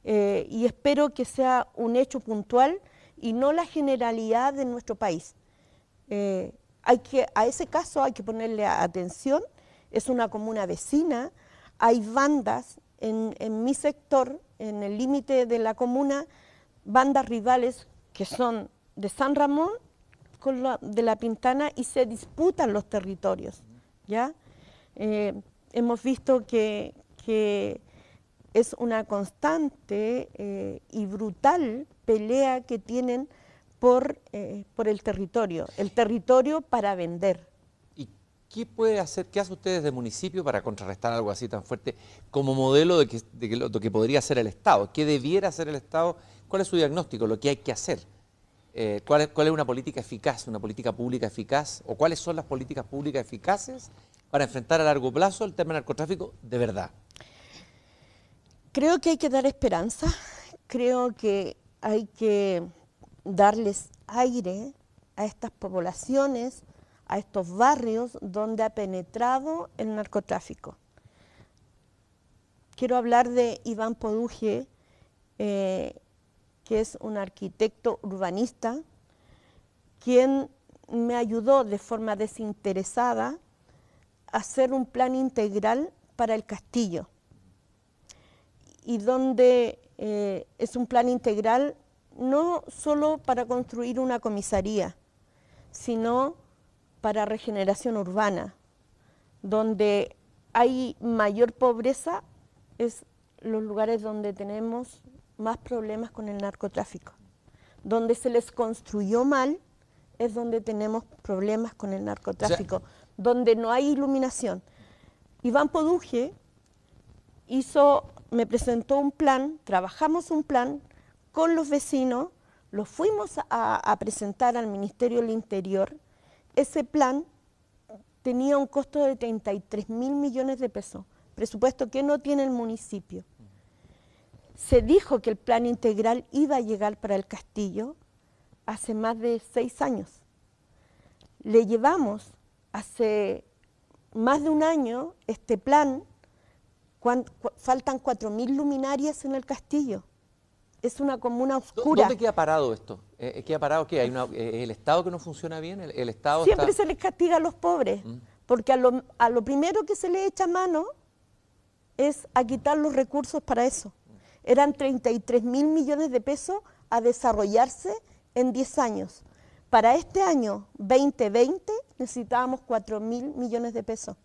y espero que sea un hecho puntual y no la generalidad de nuestro país. Eh, hay que, a ese caso hay que ponerle atención, es una comuna vecina, hay bandas en, mi sector, en el límite de la comuna, bandas rivales que son de San Ramón con de la Pintana y se disputan los territorios. ¿ya? Eh, hemos visto que, que, es una constante eh, y brutal pelea que tienen por, eh, por el territorio, el territorio para vender. ¿Y qué puede hacer, qué hace usted desde municipio para contrarrestar algo así tan fuerte como modelo de, lo, que podría hacer el Estado? ¿Qué debiera hacer el Estado? ¿Cuál es su diagnóstico, lo que hay que hacer? Eh, ¿cuál, es, ¿Cuál es una política eficaz, una política pública eficaz? ¿O cuáles son las políticas públicas eficaces para enfrentar a largo plazo el tema narcotráfico de verdad? Creo que hay que dar esperanza. Creo que hay que darles aire a estas poblaciones, a estos barrios donde ha penetrado el narcotráfico. Quiero hablar de Iván Poduje, eh, que es un arquitecto urbanista, quien me ayudó de forma desinteresada a hacer un plan integral para el castillo y donde eh, es un plan integral no solo para construir una comisaría, sino para regeneración urbana, donde hay mayor pobreza es los lugares donde tenemos más problemas con el narcotráfico. Donde se les construyó mal es donde tenemos problemas con el narcotráfico, donde no hay iluminación. Iván Poduje hizo me presentó un plan, trabajamos un plan con los vecinos, lo fuimos a, presentar al Ministerio del Interior. Ese plan tenía un costo de 33 mil millones de pesos, presupuesto que no tiene el municipio. Se dijo que el plan integral iba a llegar para el castillo hace más de seis años. Le llevamos hace más de un año este plan faltan 4.000 luminarias en el castillo. Es una comuna oscura. ¿Dónde queda parado esto? Eh, eh, ¿Qué ha parado qué? ¿Hay eh, ¿El Estado que no funciona bien? ¿El, Estado Siempre se les castiga a los pobres, mm. porque a lo, primero que se le echa mano es a quitar los recursos para eso. Eran 33.000 millones de pesos a desarrollarse en 10 años. Para este año 2020 necesitábamos 4.000 mil millones de pesos.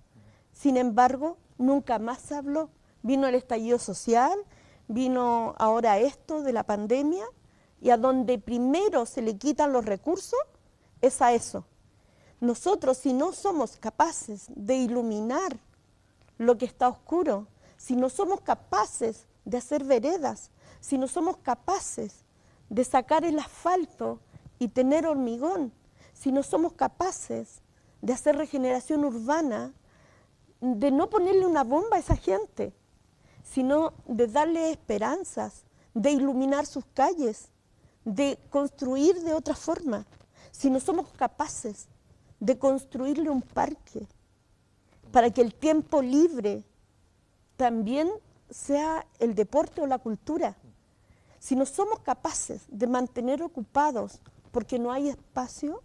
Sin embargo, nunca más habló. Vino el estallido social, vino ahora esto de la pandemia, y a donde primero se le quitan los recursos es a eso. Nosotros si no somos capaces de iluminar lo que está oscuro, si no somos capaces de hacer veredas, si no somos capaces de sacar el asfalto y tener hormigón, si no somos capaces de hacer regeneración urbana, de no ponerle una bomba a esa gente, sino de darle esperanzas, de iluminar sus calles, de construir de otra forma. Si no somos capaces de construirle un parque para que el tiempo libre también sea el deporte o la cultura, si no somos capaces de mantener ocupados porque no hay espacio,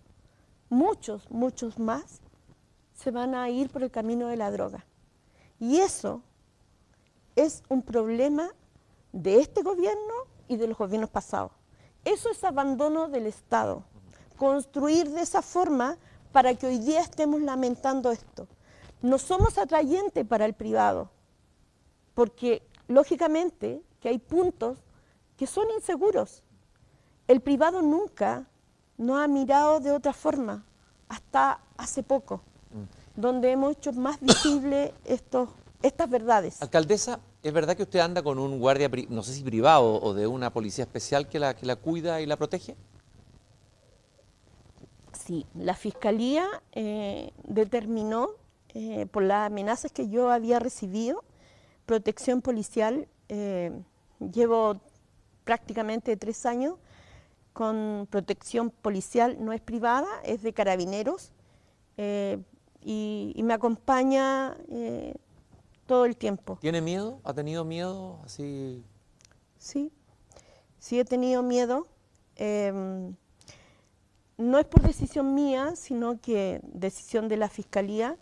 muchos, muchos más, se van a ir por el camino de la droga. Y eso es un problema de este gobierno y de los gobiernos pasados. Eso es abandono del Estado. Construir de esa forma para que hoy día estemos lamentando esto. No somos atrayentes para el privado, porque lógicamente que hay puntos que son inseguros. El privado nunca nos ha mirado de otra forma, hasta hace poco donde hemos hecho más visible [coughs] estas verdades. Alcaldesa, ¿es verdad que usted anda con un guardia, no sé si privado o de una policía especial que la, que la cuida y la protege? Sí, la Fiscalía eh, determinó, eh, por las amenazas que yo había recibido, protección policial. Eh, llevo prácticamente tres años con protección policial, no es privada, es de carabineros y, me acompaña eh, todo el tiempo. ¿Tiene miedo? ¿Ha tenido miedo así? Sí, sí he tenido miedo. Em, no es por decisión mía, sino que decisión de la fiscalía.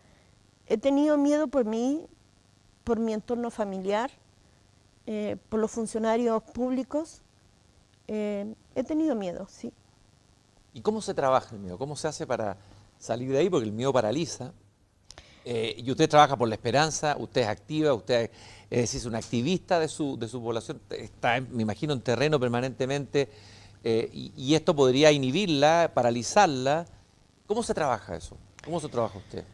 He tenido miedo por mí, por mi entorno familiar, eh, por los funcionarios públicos. Em, he tenido miedo, sí. ¿Y cómo se trabaja el miedo? ¿Cómo se hace para salir de ahí porque el miedo paraliza. Eh, y usted trabaja por la esperanza, usted es activa, usted es, decir, es una activista de su, de su población, está, me imagino, en terreno permanentemente eh, y, esto podría inhibirla, paralizarla. ¿Cómo se trabaja eso? ¿Cómo se trabaja usted?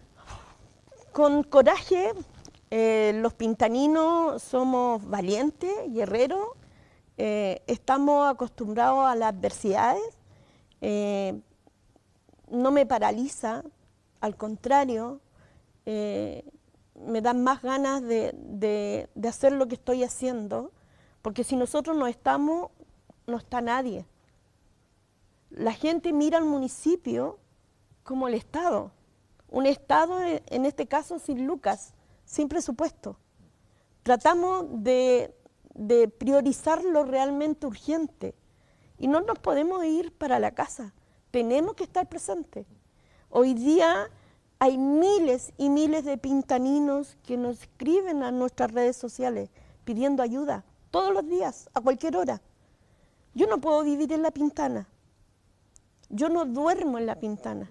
Con coraje, eh, los pintaninos somos valientes, guerreros, estamos acostumbrados a las adversidades, no me paraliza, al contrario, eh, me dan más ganas de, hacer lo que estoy haciendo, porque si nosotros no estamos, no está nadie. La gente mira al municipio como el Estado, un Estado eh, en este caso sin lucas, sin presupuesto. Tratamos de, de priorizar lo realmente urgente y no nos podemos ir para la casa tenemos que estar presentes. Hoy día hay miles y miles de pintaninos que nos escriben a nuestras redes sociales pidiendo ayuda todos los días, a cualquier hora. Yo no puedo vivir en la pintana. Yo no duermo en la pintana.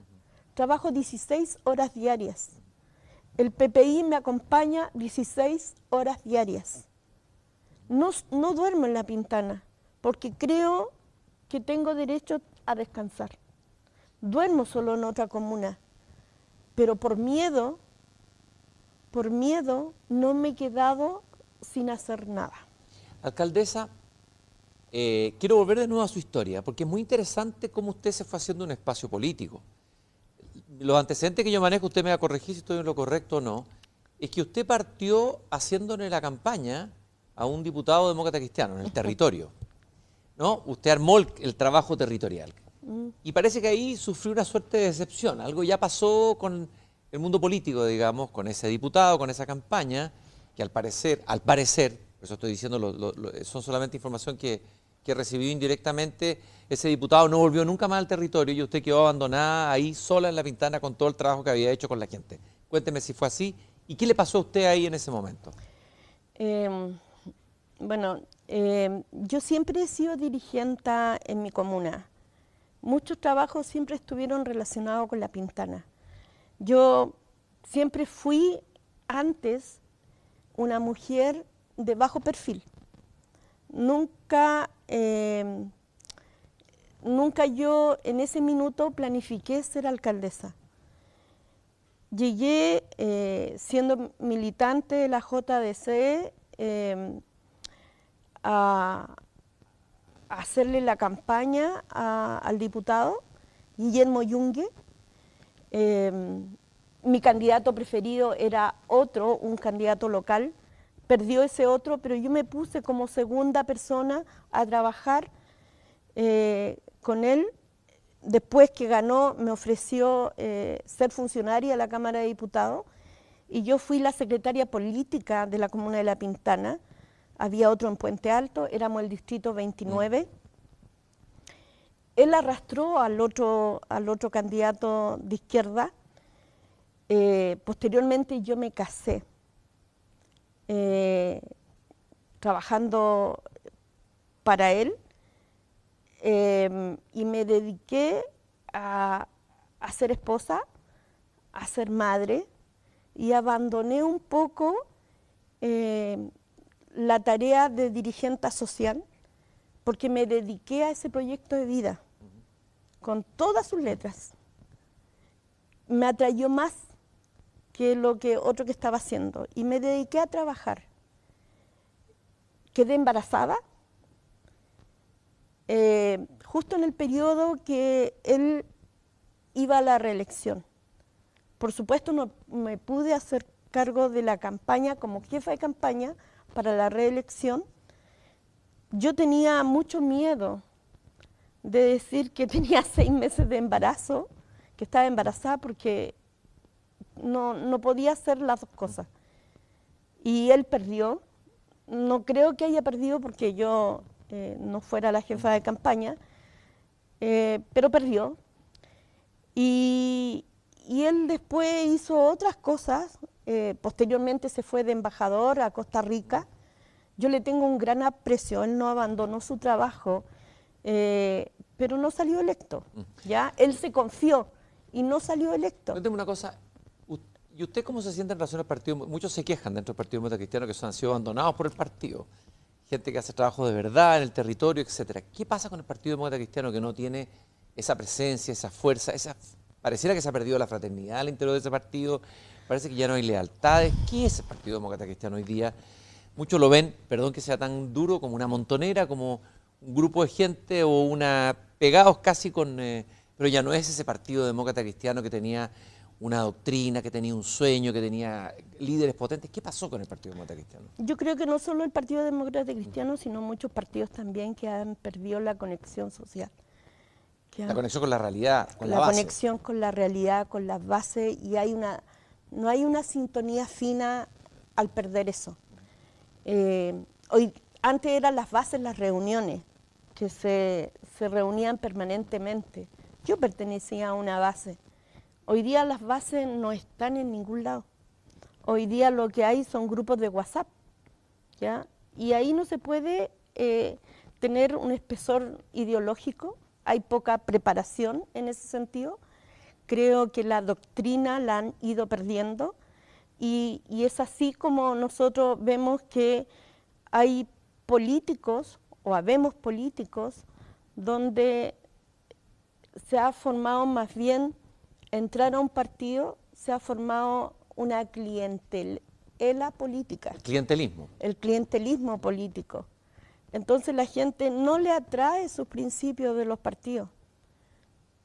Trabajo 16 horas diarias. El PPI me acompaña 16 horas diarias. No, duermo en la pintana porque creo que tengo derecho a descansar duermo solo en otra comuna, pero por miedo, por miedo no me he quedado sin hacer nada. Alcaldesa, eh, quiero volver de nuevo a su historia, porque es muy interesante cómo usted se fue haciendo un espacio político. Los antecedentes que yo manejo, usted me va a corregir si estoy en lo correcto o no, es que usted partió haciéndole la campaña a un diputado demócrata cristiano en el [laughs] territorio. ¿no? Usted armó el trabajo territorial. Mm. Y parece que ahí sufrió una suerte de decepción. Algo ya pasó con el mundo político, digamos, con ese diputado, con esa campaña, que al parecer, al parecer, eso estoy diciendo, son solamente información que, he recibió indirectamente, ese diputado no volvió nunca más al territorio y usted quedó abandonada ahí sola en la pintana con todo el trabajo que había hecho con la gente. Cuénteme si fue así y qué le pasó a usted ahí en ese momento. Em, bueno, em, yo siempre he sido dirigente en mi comuna muchos trabajos siempre estuvieron relacionados con la pintana. Yo siempre fui antes una mujer de bajo perfil. Nunca, eh, nunca yo en ese minuto planifiqué ser alcaldesa. Llegué eh, siendo militante de la JDC eh, a, hacerle la campaña al diputado Guillermo Yungue. Eh, mi candidato preferido era otro, un candidato local, perdió ese otro, pero yo me puse como segunda persona a trabajar eh, con él. Después que ganó, me ofreció eh, ser funcionaria de la Cámara de Diputados y yo fui la secretaria política de la Comuna de La Pintana había otro en Puente Alto, éramos el distrito 29. Mm. Él arrastró al otro, al otro candidato de izquierda. Eh, posteriormente yo me casé, eh, trabajando para él, em, y me dediqué a, ser esposa, a ser madre, y abandoné un poco em, la tarea de dirigente social porque me dediqué a ese proyecto de vida con todas sus letras. Me atrayó más que lo que otro que estaba haciendo y me dediqué a trabajar. Quedé embarazada eh, justo en el periodo que él iba a la reelección. Por supuesto no me pude hacer cargo de la campaña como jefa de campaña para la reelección, yo tenía mucho miedo de decir que [laughs] tenía seis meses de embarazo, que estaba embarazada porque no, podía hacer las dos cosas. Y él perdió. No creo que haya perdido porque yo eh, no fuera la jefa de campaña, eh, pero perdió. Y, y él después hizo otras cosas eh, posteriormente se fue de embajador a Costa Rica. Yo le tengo un gran aprecio, él no abandonó su trabajo, eh, pero no salió electo, mm. ¿ya? Él se confió y no salió electo. Cuénteme una cosa, ¿y usted cómo se siente en relación al partido? Muchos se quejan dentro del Partido Demócrata Cristiano que han sido abandonados por el partido, gente que hace trabajo de verdad en el territorio, etcétera. ¿Qué pasa con el Partido Demócrata Cristiano que no tiene esa presencia, esa fuerza, esa... Pareciera que se ha perdido la fraternidad al interior de ese partido, parece que ya no hay lealtades. ¿Qué es el Partido Demócrata Cristiano hoy día? Muchos lo ven, perdón que sea tan duro, como una montonera, como un grupo de gente o una pegados casi con... Eh, pero ya no es ese Partido Demócrata Cristiano que tenía una doctrina, que tenía un sueño, que tenía líderes potentes. ¿Qué pasó con el Partido Demócrata Cristiano? Yo creo que no solo el Partido Demócrata Cristiano, sino muchos partidos también que han perdido la conexión social. la conexión con la realidad, con la, la conexión con la realidad, con las bases, y hay una no hay una sintonía fina al perder eso. Eh, hoy, antes eran las bases, las reuniones, que se, reunían permanentemente. Yo pertenecía a una base. Hoy día las bases no están en ningún lado. Hoy día lo que hay son grupos de WhatsApp, ¿ya? Y ahí no se puede eh, tener un espesor ideológico, hay poca preparación en ese sentido, creo que la doctrina la han ido perdiendo y, es así como nosotros vemos que hay políticos o habemos políticos donde se ha formado más bien entrar a un partido, se ha formado una clientela política. El clientelismo. El clientelismo político. Entonces la gente no le atrae sus principios de los partidos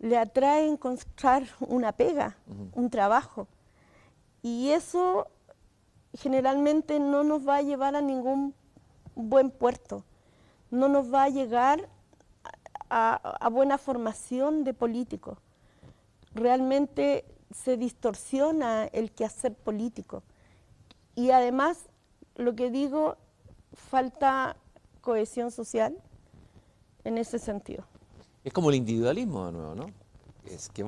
le atrae encontrar una pega, un trabajo. Y eso generalmente no nos va a llevar a ningún buen puerto, no nos va a llegar a, buena formación de político. Realmente se distorsiona el quehacer político. Y además, lo que digo, falta cohesión social en ese sentido. Es como el individualismo de nuevo, ¿no? Es que,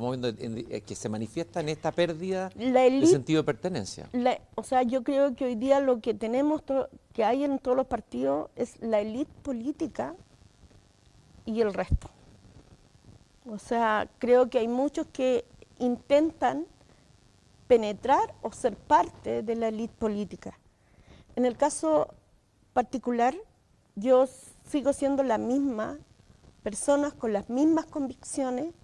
que se manifiesta en esta pérdida del sentido de pertenencia. o sea, yo creo que hoy día lo que tenemos, que hay en todos los partidos, es la élite política y el resto. O sea, creo que hay muchos que intentan penetrar o ser parte de la élite política. En el caso particular, yo sigo siendo la misma personas con las mismas convicciones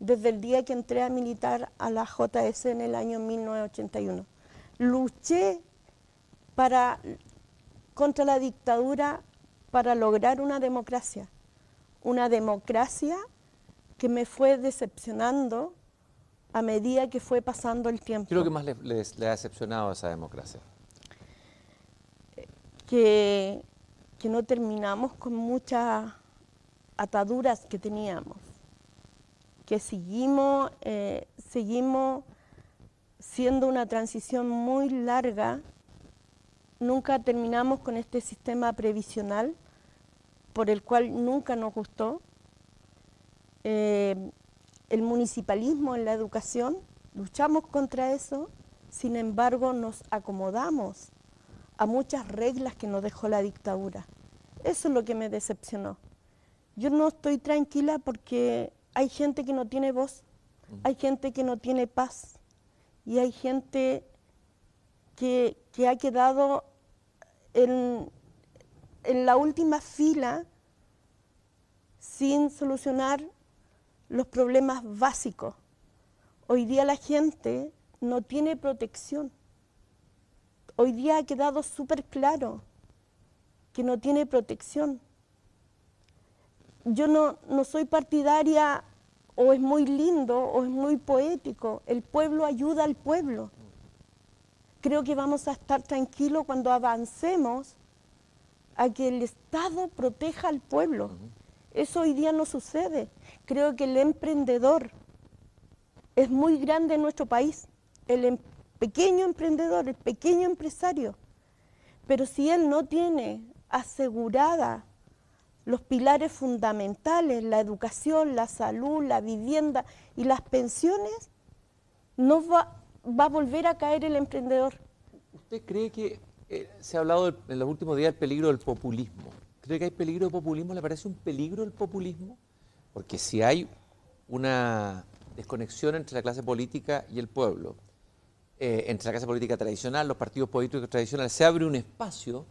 desde el día que entré a militar a la JS en el año 1981. Luché para, contra la dictadura para lograr una democracia, una democracia que me fue decepcionando a medida que fue pasando el tiempo. ¿Qué es lo que más le, ha decepcionado a esa democracia? Que, no terminamos con mucha ataduras que teníamos, que seguimos, eh, seguimos siendo una transición muy larga, nunca terminamos con este sistema previsional por el cual nunca nos gustó, eh, el municipalismo en la educación, luchamos contra eso, sin embargo nos acomodamos a muchas reglas que nos dejó la dictadura. Eso es lo que me decepcionó yo no estoy tranquila porque hay gente que no tiene voz, hay gente que no tiene paz y hay gente que, ha quedado en, en la última fila sin solucionar los problemas básicos. Hoy día la gente no tiene protección. Hoy día ha quedado súper claro que no tiene protección yo no, soy partidaria o es muy lindo o es muy poético. El pueblo ayuda al pueblo. Creo que vamos a estar tranquilos cuando avancemos a que el Estado proteja al pueblo. Eso hoy día no sucede. Creo que el emprendedor es muy grande en nuestro país, el em, pequeño emprendedor, el pequeño empresario. Pero si él no tiene asegurada los pilares fundamentales, la educación, la salud, la vivienda y las pensiones, no va, va a volver a caer el emprendedor. ¿Usted cree que eh, se ha hablado en los últimos días del peligro del populismo? ¿Cree que hay peligro del populismo? ¿Le parece un peligro el populismo? Porque si hay una desconexión entre la clase política y el pueblo, eh, entre la clase política tradicional, los partidos políticos tradicionales, se abre un espacio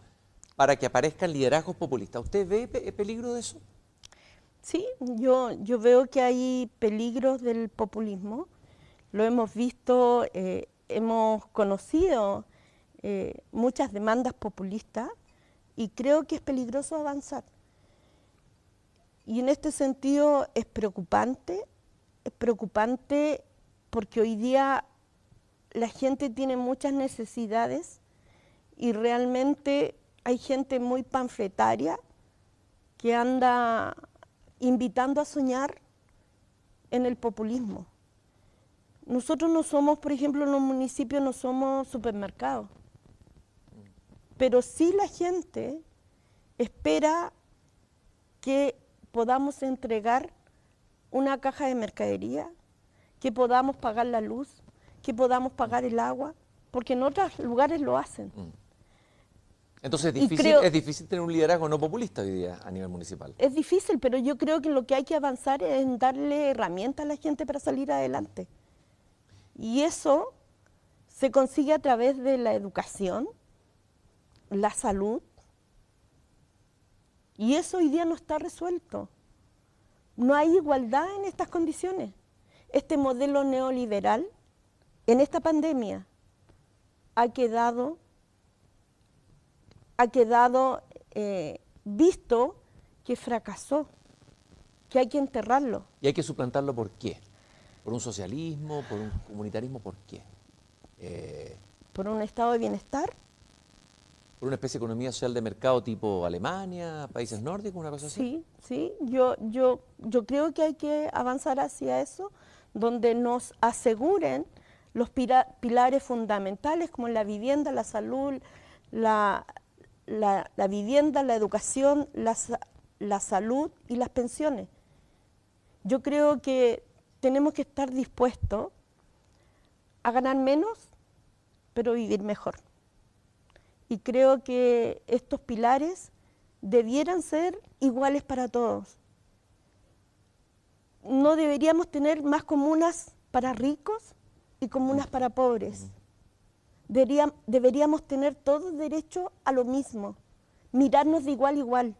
para que aparezcan liderazgos populistas. ¿Usted ve eh, peligro de eso? Sí, yo, veo que hay peligros del populismo. Lo hemos visto, eh, hemos conocido eh, muchas demandas populistas y creo que es peligroso avanzar. Y en este sentido es preocupante, es preocupante porque hoy día la gente tiene muchas necesidades y realmente hay gente muy panfletaria que anda invitando a soñar en el populismo. Nosotros no somos, por ejemplo, en los municipios no somos supermercados, pero sí la gente espera que podamos entregar una caja de mercadería, que podamos pagar la luz, que podamos pagar el agua, porque en otros lugares lo hacen. Mm. Entonces es difícil, es difícil tener un liderazgo no populista hoy día a nivel municipal. Es difícil, pero yo creo que lo que hay que avanzar es darle herramientas a la gente para salir adelante. Y eso se consigue a través de la educación, la salud, y eso hoy día no está resuelto. No hay igualdad en estas condiciones. Este modelo neoliberal en esta pandemia ha quedado ha quedado eh, visto que fracasó, que hay que enterrarlo. ¿Y hay que suplantarlo por qué? ¿Por un socialismo, por un comunitarismo, por qué? Eh, ¿Por un estado de bienestar? ¿Por una especie de economía social de mercado tipo Alemania, países nórdicos, una cosa así? Sí, sí, yo, yo, yo creo que hay que avanzar hacia eso, donde nos aseguren los pilares fundamentales como la vivienda, la salud, la, la, vivienda, la educación, la, la salud y las pensiones. Yo creo que tenemos que estar dispuestos a ganar menos, pero vivir mejor. Y creo que estos pilares debieran ser iguales para todos. No deberíamos tener más comunas para ricos y comunas para pobres deberíamos tener todos derecho a lo mismo, mirarnos de igual a igual.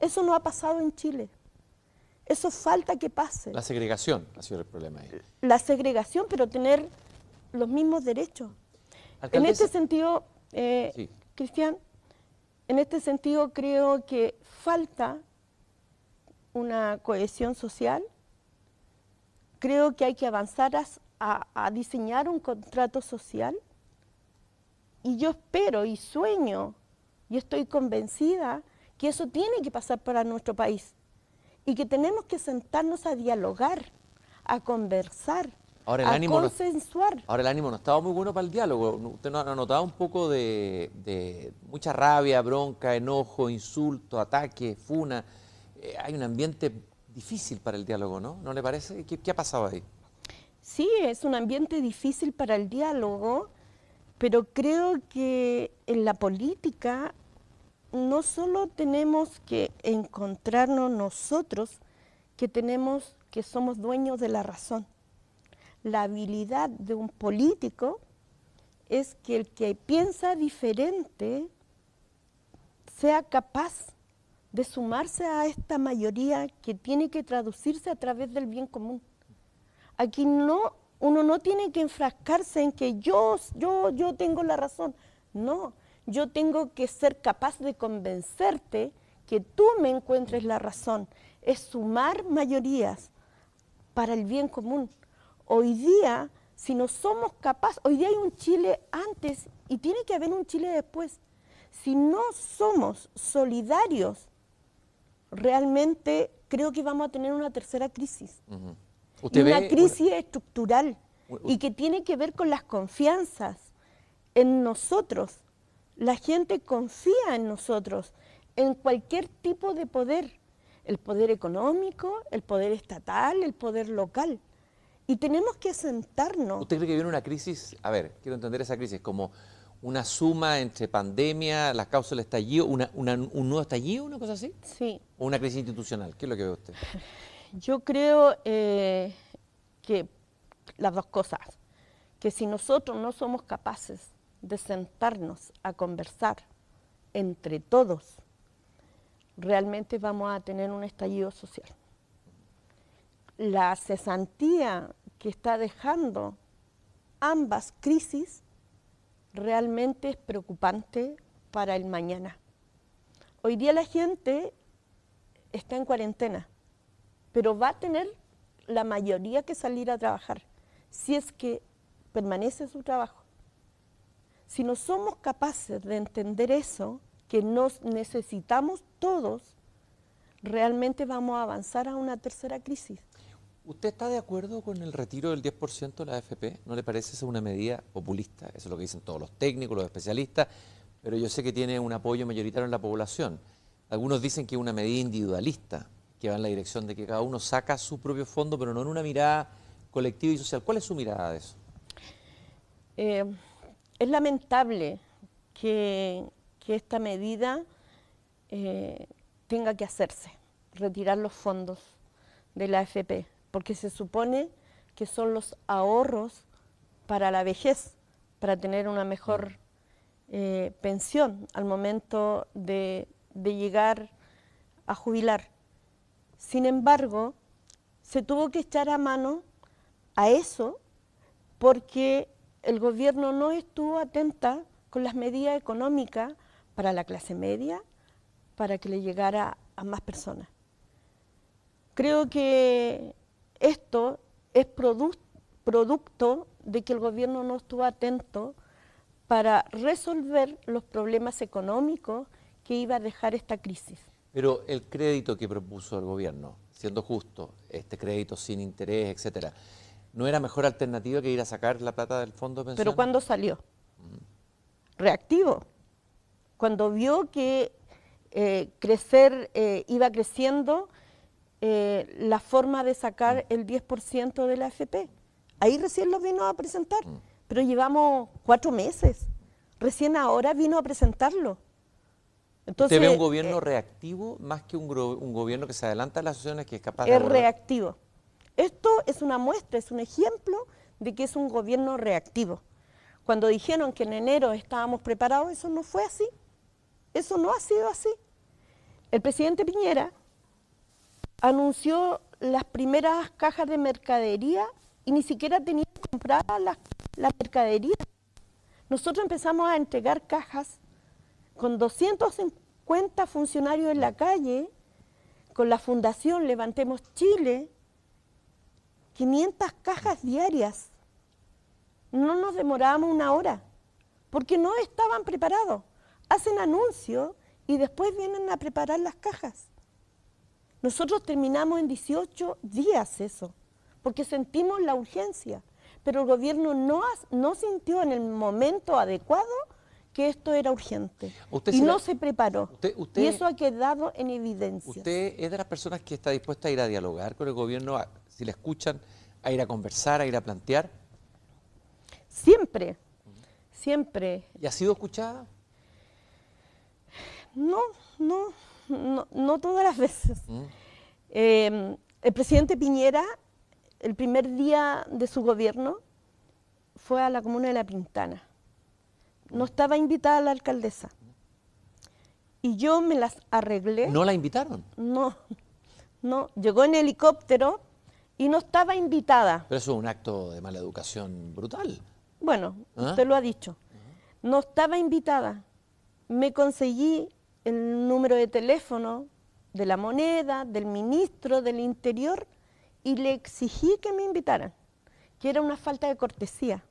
Eso no ha pasado en Chile. Eso falta que pase. La segregación ha sido el problema ahí. La segregación, pero tener los mismos derechos. En este sentido, eh, Cristian, en este sentido creo que falta una cohesión social. Creo que hay que avanzar a diseñar un contrato social y yo espero y sueño y estoy convencida que eso tiene que pasar para nuestro país y que tenemos que sentarnos a dialogar, a conversar, ahora el a ánimo consensuar. ahora el ánimo no estaba muy bueno para el diálogo. Usted no ha notado un poco de, mucha rabia, bronca, enojo, insulto, ataque, funa. Eh, hay un ambiente difícil para el diálogo, ¿no? ¿No le parece? ¿Qué, ha pasado ahí? Sí, es un ambiente difícil para el diálogo pero creo que en la política no solo tenemos que encontrarnos nosotros, que tenemos que somos dueños de la razón. La habilidad de un político es que el que piensa diferente sea capaz de sumarse a esta mayoría que tiene que traducirse a través del bien común. Aquí no uno no tiene que enfrascarse en que yo, yo, yo tengo la razón. No, yo tengo que ser capaz de convencerte que tú me encuentres la razón. Es sumar mayorías para el bien común. Hoy día, si no somos capaces, hoy día hay un Chile antes y tiene que haber un Chile después. Si no somos solidarios, realmente creo que vamos a tener una tercera crisis una crisis estructural y que tiene que ver con las confianzas en nosotros. La gente confía en nosotros, en cualquier tipo de poder, el poder económico, el poder estatal, el poder local. Y tenemos que sentarnos. ¿Usted cree que viene una crisis? A ver, quiero entender esa crisis como una suma entre pandemia, las causas del estallido, un nuevo estallido, una cosa así? Sí. ¿O una crisis institucional? ¿Qué es lo que ve usted? [laughs] Yo creo eh, que las dos cosas, que si nosotros no somos capaces de sentarnos a conversar entre todos, realmente vamos a tener un estallido social. La cesantía que está dejando ambas crisis realmente es preocupante para el mañana. Hoy día la gente está en cuarentena pero va a tener la mayoría que salir a trabajar si es que permanece su trabajo. Si no somos capaces de entender eso, que nos necesitamos todos, realmente vamos a avanzar a una tercera crisis. ¿Usted está de acuerdo con el retiro del 10% de la AFP? ¿No le parece eso una medida populista? Eso es lo que dicen todos los técnicos, los especialistas, pero yo sé que tiene un apoyo mayoritario en la población. Algunos dicen que es una medida individualista que va en la dirección de que cada uno saca su propio fondo, pero no en una mirada colectiva y social. ¿Cuál es su mirada de eso? Eh, es lamentable que, esta medida eh, tenga que hacerse, retirar los fondos de la AFP, porque se supone que son los ahorros para la vejez, para tener una mejor eh, pensión al momento de llegar a jubilar. Sin embargo, se tuvo que echar a mano a eso porque el gobierno no estuvo atenta con las medidas económicas para la clase media, para que le llegara a más personas. Creo que esto es producto de que el gobierno no estuvo atento para resolver los problemas económicos que iba a dejar esta crisis. Pero el crédito que propuso el gobierno, siendo justo, este crédito sin interés, etcétera, ¿no era mejor alternativa que ir a sacar la plata del fondo de Pero ¿cuándo salió? Mm. Reactivo. Cuando vio que eh, crecer eh, iba creciendo eh, la forma de sacar mm. el 10% de la AFP. Ahí recién lo vino a presentar, mm. pero llevamos cuatro meses. Recién ahora vino a presentarlo. Entonces, ve un eh, gobierno eh, reactivo más que un, gobierno que se adelanta a las acciones que es capaz de... Es reactivo. Esto es una muestra, es un ejemplo de que es un gobierno reactivo. Cuando dijeron que en enero estábamos preparados, eso no fue así. Eso no ha sido así. El presidente Piñera anunció las primeras cajas de mercadería y ni siquiera tenía comprada las la mercadería. Nosotros empezamos a entregar cajas con 250 funcionarios en la calle, con la Fundación Levantemos Chile, 500 cajas diarias. No nos demorábamos una hora, porque no estaban preparados. Hacen anuncios y después vienen a preparar las cajas. Nosotros terminamos en 18 días eso, porque sentimos la urgencia, pero el gobierno no, no sintió en el momento adecuado que esto era urgente. y no se preparó. y eso ha quedado en evidencia. ¿Usted es de las personas que está dispuesta a ir a dialogar con el gobierno, si le escuchan, a ir a conversar, a ir a plantear? Siempre, siempre. ¿Y ha sido escuchada? No, no, no, todas las veces. ¿Mm? Em, el presidente Piñera, el primer día de su gobierno, fue a la comuna de La Pintana no estaba invitada la alcaldesa. Y yo me las arreglé. ¿No la invitaron? No, no. Llegó en helicóptero y no estaba invitada. Pero eso es un acto de mala educación brutal. Bueno, ¿Ah? usted lo ha dicho. No estaba invitada. Me conseguí el número de teléfono de la moneda, del ministro del interior, y le exigí que me invitaran, que era una falta de cortesía.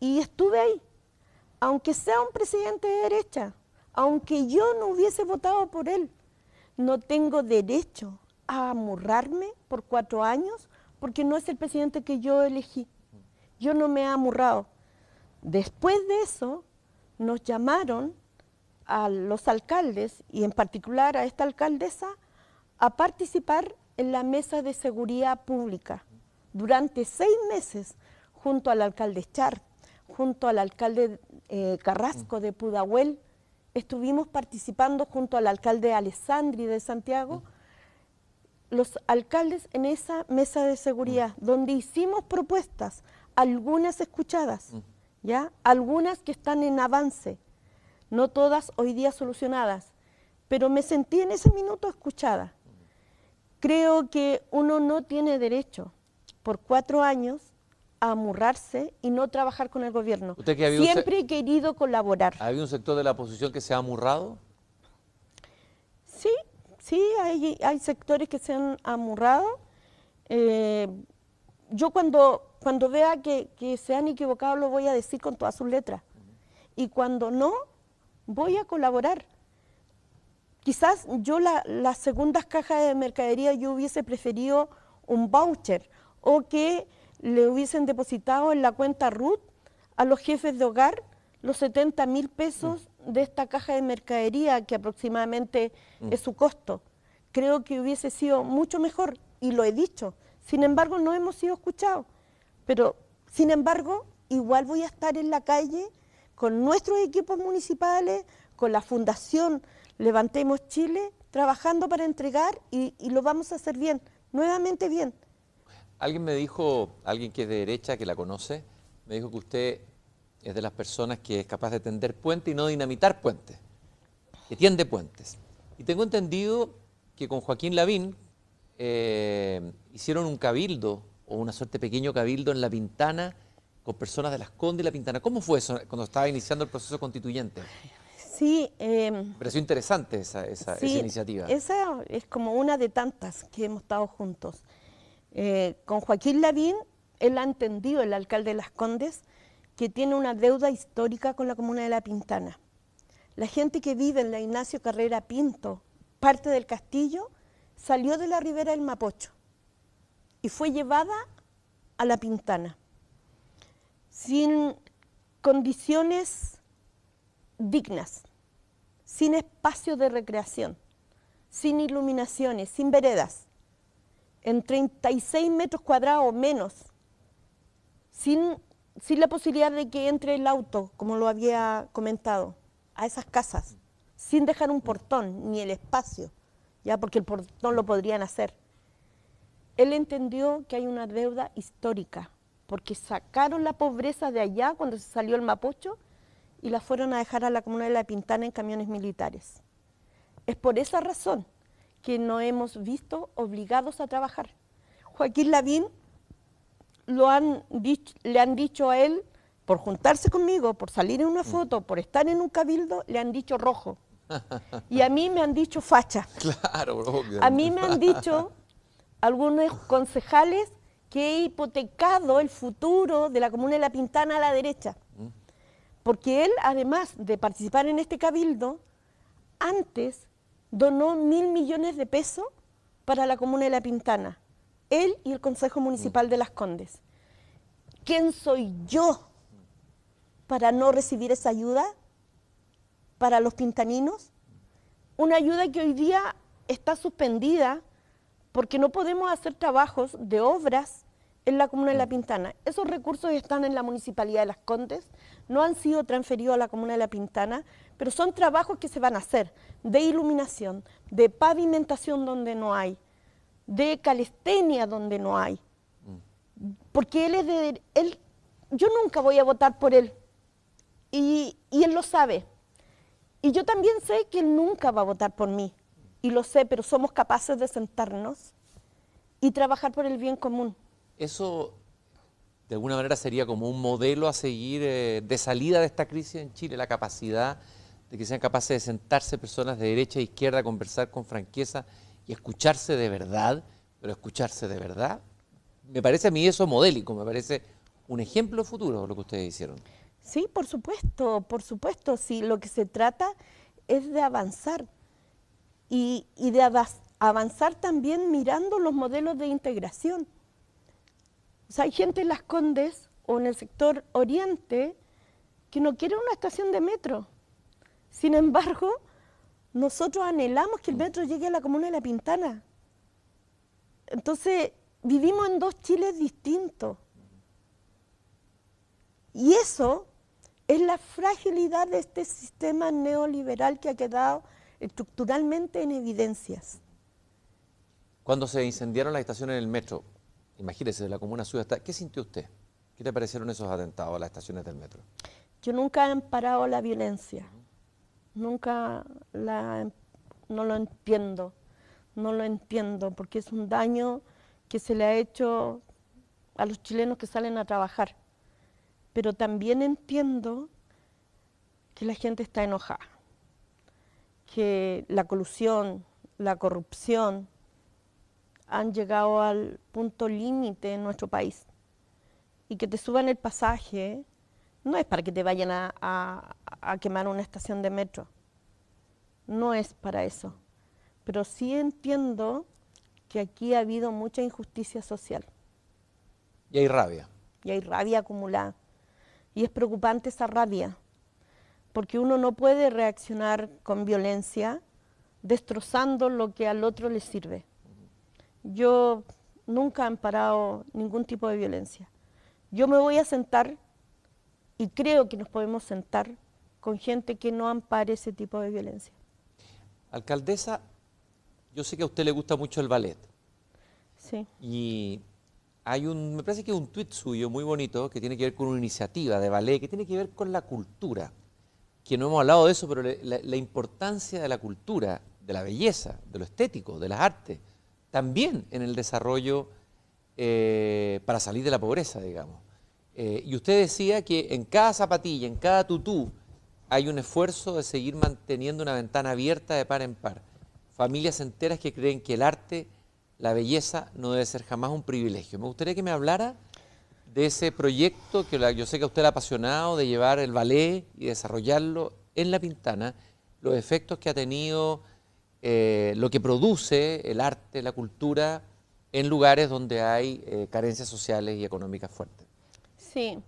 Y estuve ahí aunque sea un presidente de derecha, aunque yo no hubiese votado por él, no tengo derecho a amurrarme por cuatro años porque no es el presidente que yo elegí. Yo no me he amurrado. Después de eso, nos llamaron a los alcaldes y en particular a esta alcaldesa a participar en la mesa de seguridad pública durante seis meses junto al alcalde Char, junto al alcalde eh, Carrasco de Pudahuel, estuvimos participando junto al alcalde Alessandri de Santiago, los alcaldes en esa mesa de seguridad, mm. donde hicimos propuestas, algunas escuchadas, mm. ¿ya? algunas que están en avance, no todas hoy día solucionadas, pero me sentí en ese minuto escuchada. Mm. Creo que uno no tiene derecho por cuatro años amurrarse y no trabajar con el gobierno. Siempre he querido colaborar. ¿Ha un sector de la oposición que se ha amurrado? Sí, sí, hay, sectores que se han amurrado. Eh, yo cuando, cuando vea que, se han equivocado lo voy a decir con todas sus letras. Y cuando no, voy a colaborar. Quizás yo la, las segundas cajas de mercadería yo hubiese preferido un voucher o que le hubiesen depositado en la cuenta RUT a los jefes de hogar los 70 mil pesos de esta caja de mercadería que aproximadamente mm. es su costo. Creo que hubiese sido mucho mejor y lo he dicho. Sin embargo, no hemos sido escuchados. Pero, sin embargo, igual voy a estar en la calle con nuestros equipos municipales, con la Fundación Levantemos Chile, trabajando para entregar y lo vamos a hacer bien, nuevamente bien. Alguien me dijo, alguien que es de derecha, que la conoce, me dijo que usted es de las personas que es capaz de tender puentes y no dinamitar puentes, que tiende puentes. Y tengo entendido que con Joaquín Lavín eh, hicieron un cabildo o una suerte pequeño cabildo en La Pintana con personas de Las Condes y La Pintana. ¿Cómo fue eso cuando estaba iniciando el proceso constituyente? Sí. Eh, Pareció interesante esa, esa iniciativa. Esa es como una de tantas que hemos estado juntos. Eh, con Joaquín Lavín, él ha entendido, el alcalde de Las Condes, que tiene una deuda histórica con la comuna de La Pintana. La gente que vive en la Ignacio Carrera Pinto, parte del castillo, salió de la ribera del Mapocho y fue llevada a La Pintana, sin condiciones dignas, sin espacio de recreación, sin iluminaciones, sin veredas en 36 metros cuadrados menos, sin, sin la posibilidad de que entre el auto, como lo había comentado, a esas casas, sin dejar un portón ni el espacio, ya porque el portón lo podrían hacer. Él entendió que hay una deuda histórica, porque sacaron la pobreza de allá cuando se salió el Mapocho y la fueron a dejar a la comuna de La Pintana en camiones militares. Es por esa razón que no hemos visto obligados a trabajar. Joaquín Lavín lo han le han dicho a él, por juntarse conmigo, por salir en una mm. foto, por estar en un cabildo, le han dicho rojo. [laughs] Y a mí me han dicho facha. Claro, A mí me han dicho [laughs] algunos concejales que he hipotecado el futuro de la comuna de La Pintana a la derecha. Mm. Porque él, además de participar en este cabildo, antes donó mil millones de pesos para la comuna de La Pintana, él y el Consejo Municipal de Las Condes. ¿Quién soy yo para no recibir esa ayuda para los pintaninos? Una ayuda que hoy día está suspendida porque no podemos hacer trabajos de obras en la comuna de La mm. Pintana. Esos recursos están en la Municipalidad de Las Condes, no han sido transferidos a la comuna de La Pintana, pero son trabajos que se van a hacer de iluminación, de pavimentación donde no hay, de calistenia donde no hay. Mm. Porque él es de... Él, yo nunca voy a votar por él y él lo sabe. Y yo también sé que él nunca va a votar por mí, y lo sé, pero somos capaces de sentarnos y trabajar por el bien común eso de alguna manera sería como un modelo a seguir eh, de salida de esta crisis en Chile, la capacidad de que sean capaces de sentarse personas de derecha e izquierda conversar con franqueza y escucharse de verdad, pero escucharse de verdad. Me parece a mí eso modélico, me parece un ejemplo futuro lo que ustedes hicieron. Sí, por supuesto, por supuesto, sí, lo que se trata es de avanzar y, de avanzar también mirando los modelos de integración o sea, hay gente en Las Condes o en el sector oriente que no quiere una estación de metro. Sin embargo, nosotros anhelamos que el metro llegue a la comuna de La Pintana. Entonces, vivimos en dos Chiles distintos. Y eso es la fragilidad de este sistema neoliberal que ha quedado estructuralmente en evidencias. Cuando se incendiaron las estaciones el metro, imagínese, de la comuna suya hasta... ¿Qué sintió usted? ¿Qué le parecieron esos atentados a las estaciones del metro? Yo nunca he amparado la violencia, nunca la, em, no lo entiendo, no lo entiendo, porque es un daño que se le ha hecho a los chilenos que salen a trabajar. Pero también entiendo que la gente está enojada, que la colusión, la corrupción, han llegado al punto límite en nuestro país. Y que te suban el pasaje no es para que te vayan a, a quemar una estación de metro. No es para eso. Pero sí entiendo que aquí ha habido mucha injusticia social. Y hay rabia. Y hay rabia acumulada. Y es preocupante esa rabia, porque uno no puede reaccionar con violencia destrozando lo que al otro le sirve yo nunca he amparado ningún tipo de violencia. Yo me voy a sentar y creo que nos podemos sentar con gente que no ampare ese tipo de violencia. Alcaldesa, yo sé que a usted le gusta mucho el ballet. Sí. Y hay un, me parece que un tuit suyo muy bonito que tiene que ver con una iniciativa de ballet, que tiene que ver con la cultura, que no hemos hablado de eso, pero la, importancia de la cultura, de la belleza, de lo estético, de las artes, también en el desarrollo eh, para salir de la pobreza, digamos. Eh, y usted decía que en cada zapatilla, en cada tutú, hay un esfuerzo de seguir manteniendo una ventana abierta de par en par. Familias enteras que creen que el arte, la belleza, no debe ser jamás un privilegio. Me gustaría que me hablara de ese proyecto que yo sé que a usted le ha apasionado, de llevar el ballet y desarrollarlo en La Pintana, los efectos que ha tenido eh, lo que produce el arte, la cultura, en lugares donde hay eh, carencias sociales y económicas fuertes. Sí,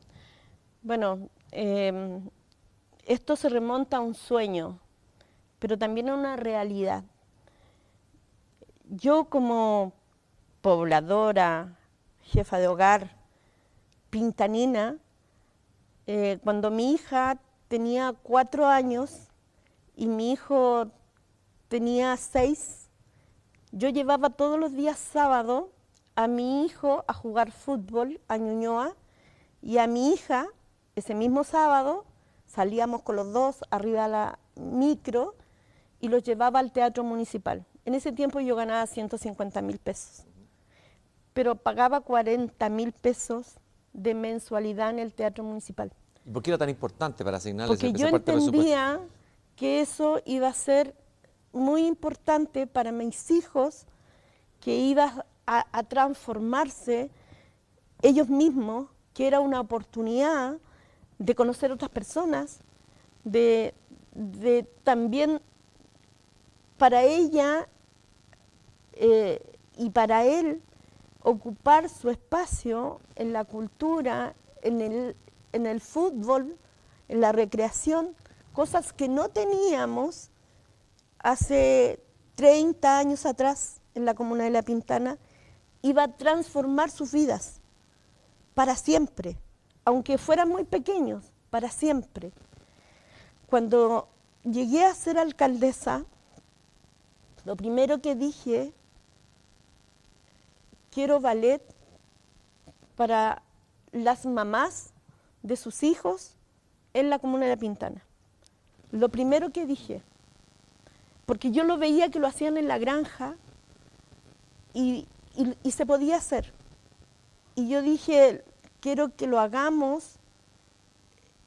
bueno, em, esto se remonta a un sueño, pero también a una realidad. Yo como pobladora, jefa de hogar, pintanina, eh, cuando mi hija tenía cuatro años y mi hijo tenía seis, yo llevaba todos los días sábado a mi hijo a jugar fútbol a Ñuñoa y a mi hija, ese mismo sábado, salíamos con los dos arriba a la micro y los llevaba al teatro municipal. En ese tiempo yo ganaba 150 mil pesos, pero pagaba 40 mil pesos de mensualidad en el teatro municipal. por qué era tan importante para asignarles Porque yo entendía que eso iba a ser muy importante para mis hijos que iba a, transformarse ellos mismos, que era una oportunidad de conocer otras personas, de, también para ella eh, y para él ocupar su espacio en la cultura, en el, en el fútbol, en la recreación, cosas que no teníamos hace 30 años atrás en la comuna de La Pintana iba a transformar sus vidas para siempre, aunque fueran muy pequeños, para siempre. Cuando llegué a ser alcaldesa, lo primero que dije, quiero ballet para las mamás de sus hijos en la comuna de La Pintana. Lo primero que dije, porque yo lo veía que lo hacían en la granja y, se podía hacer. Y yo dije, quiero que lo hagamos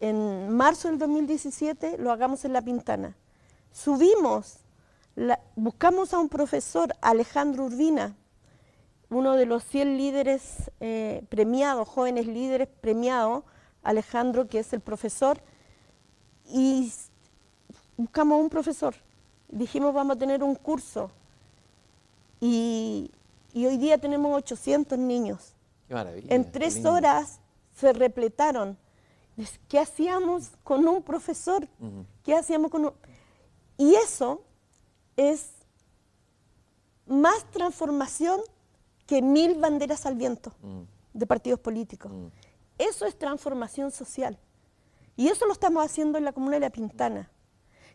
en marzo del 2017, lo hagamos en La Pintana. Subimos, buscamos a un profesor, Alejandro Urbina, uno de los 100 líderes eh, premiados, jóvenes líderes premiados, Alejandro, que es el profesor, y buscamos a un profesor dijimos vamos a tener un curso y, hoy día tenemos 800 niños. En tres horas se repletaron. ¿Qué hacíamos con un profesor? ¿Qué hacíamos con un... Y eso es más transformación que mil banderas al viento de partidos políticos. Eso es transformación social. Y eso lo estamos haciendo en la comuna de La Pintana.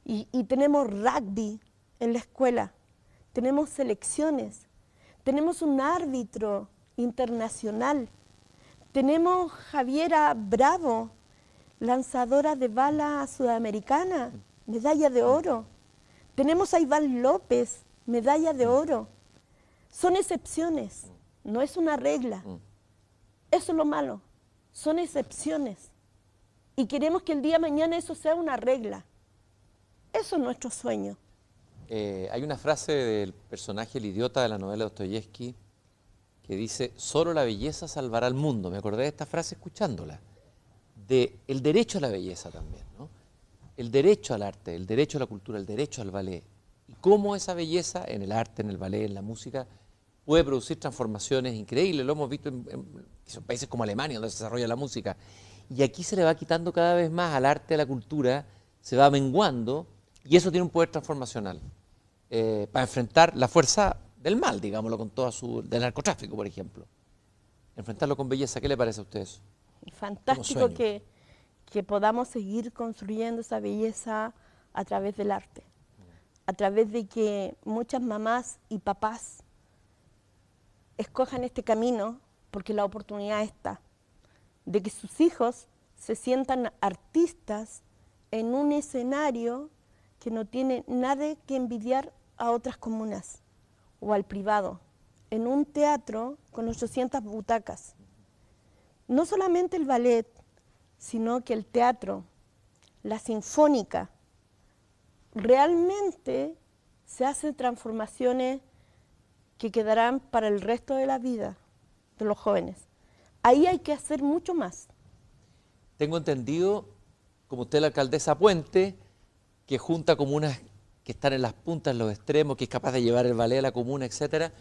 Y, tenemos rugby en la escuela, tenemos selecciones, tenemos un árbitro internacional, tenemos Javiera Bravo, lanzadora de bala sudamericana, medalla de oro. Tenemos a Iván López, medalla de oro. Son excepciones, no es una regla. Mm. Eso es lo malo, son excepciones. Y queremos que el día de mañana eso sea una regla. Eso es nuestro sueño. Eh, hay una frase del personaje, el idiota de la novela de Dostoyevsky, que dice, solo la belleza salvará al mundo. Me acordé de esta frase escuchándola. De el derecho a la belleza también, ¿no? El derecho al arte, el derecho a la cultura, el derecho al ballet. Y cómo esa belleza en el arte, en el ballet, en la música, puede producir transformaciones increíbles. Lo hemos visto en, en países como Alemania, donde se desarrolla la música. Y aquí se le va quitando cada vez más al arte, a la cultura, se va menguando y eso tiene un poder transformacional eh, para enfrentar la fuerza del mal, digámoslo, con toda su. del narcotráfico, por ejemplo. Enfrentarlo con belleza, ¿qué le parece a ustedes? Fantástico que, que podamos seguir construyendo esa belleza a través del arte, a través de que muchas mamás y papás escojan este camino porque la oportunidad está, de que sus hijos se sientan artistas en un escenario que no tiene nada que envidiar a otras comunas o al privado, en un teatro con 800 butacas. No solamente el ballet, sino que el teatro, la sinfónica, realmente se hacen transformaciones que quedarán para el resto de la vida de los jóvenes. Ahí hay que hacer mucho más. Tengo entendido, como usted la alcaldesa Puente, que junta comunas que están en las puntas, en los extremos, que es capaz de llevar el ballet a la comuna, etc.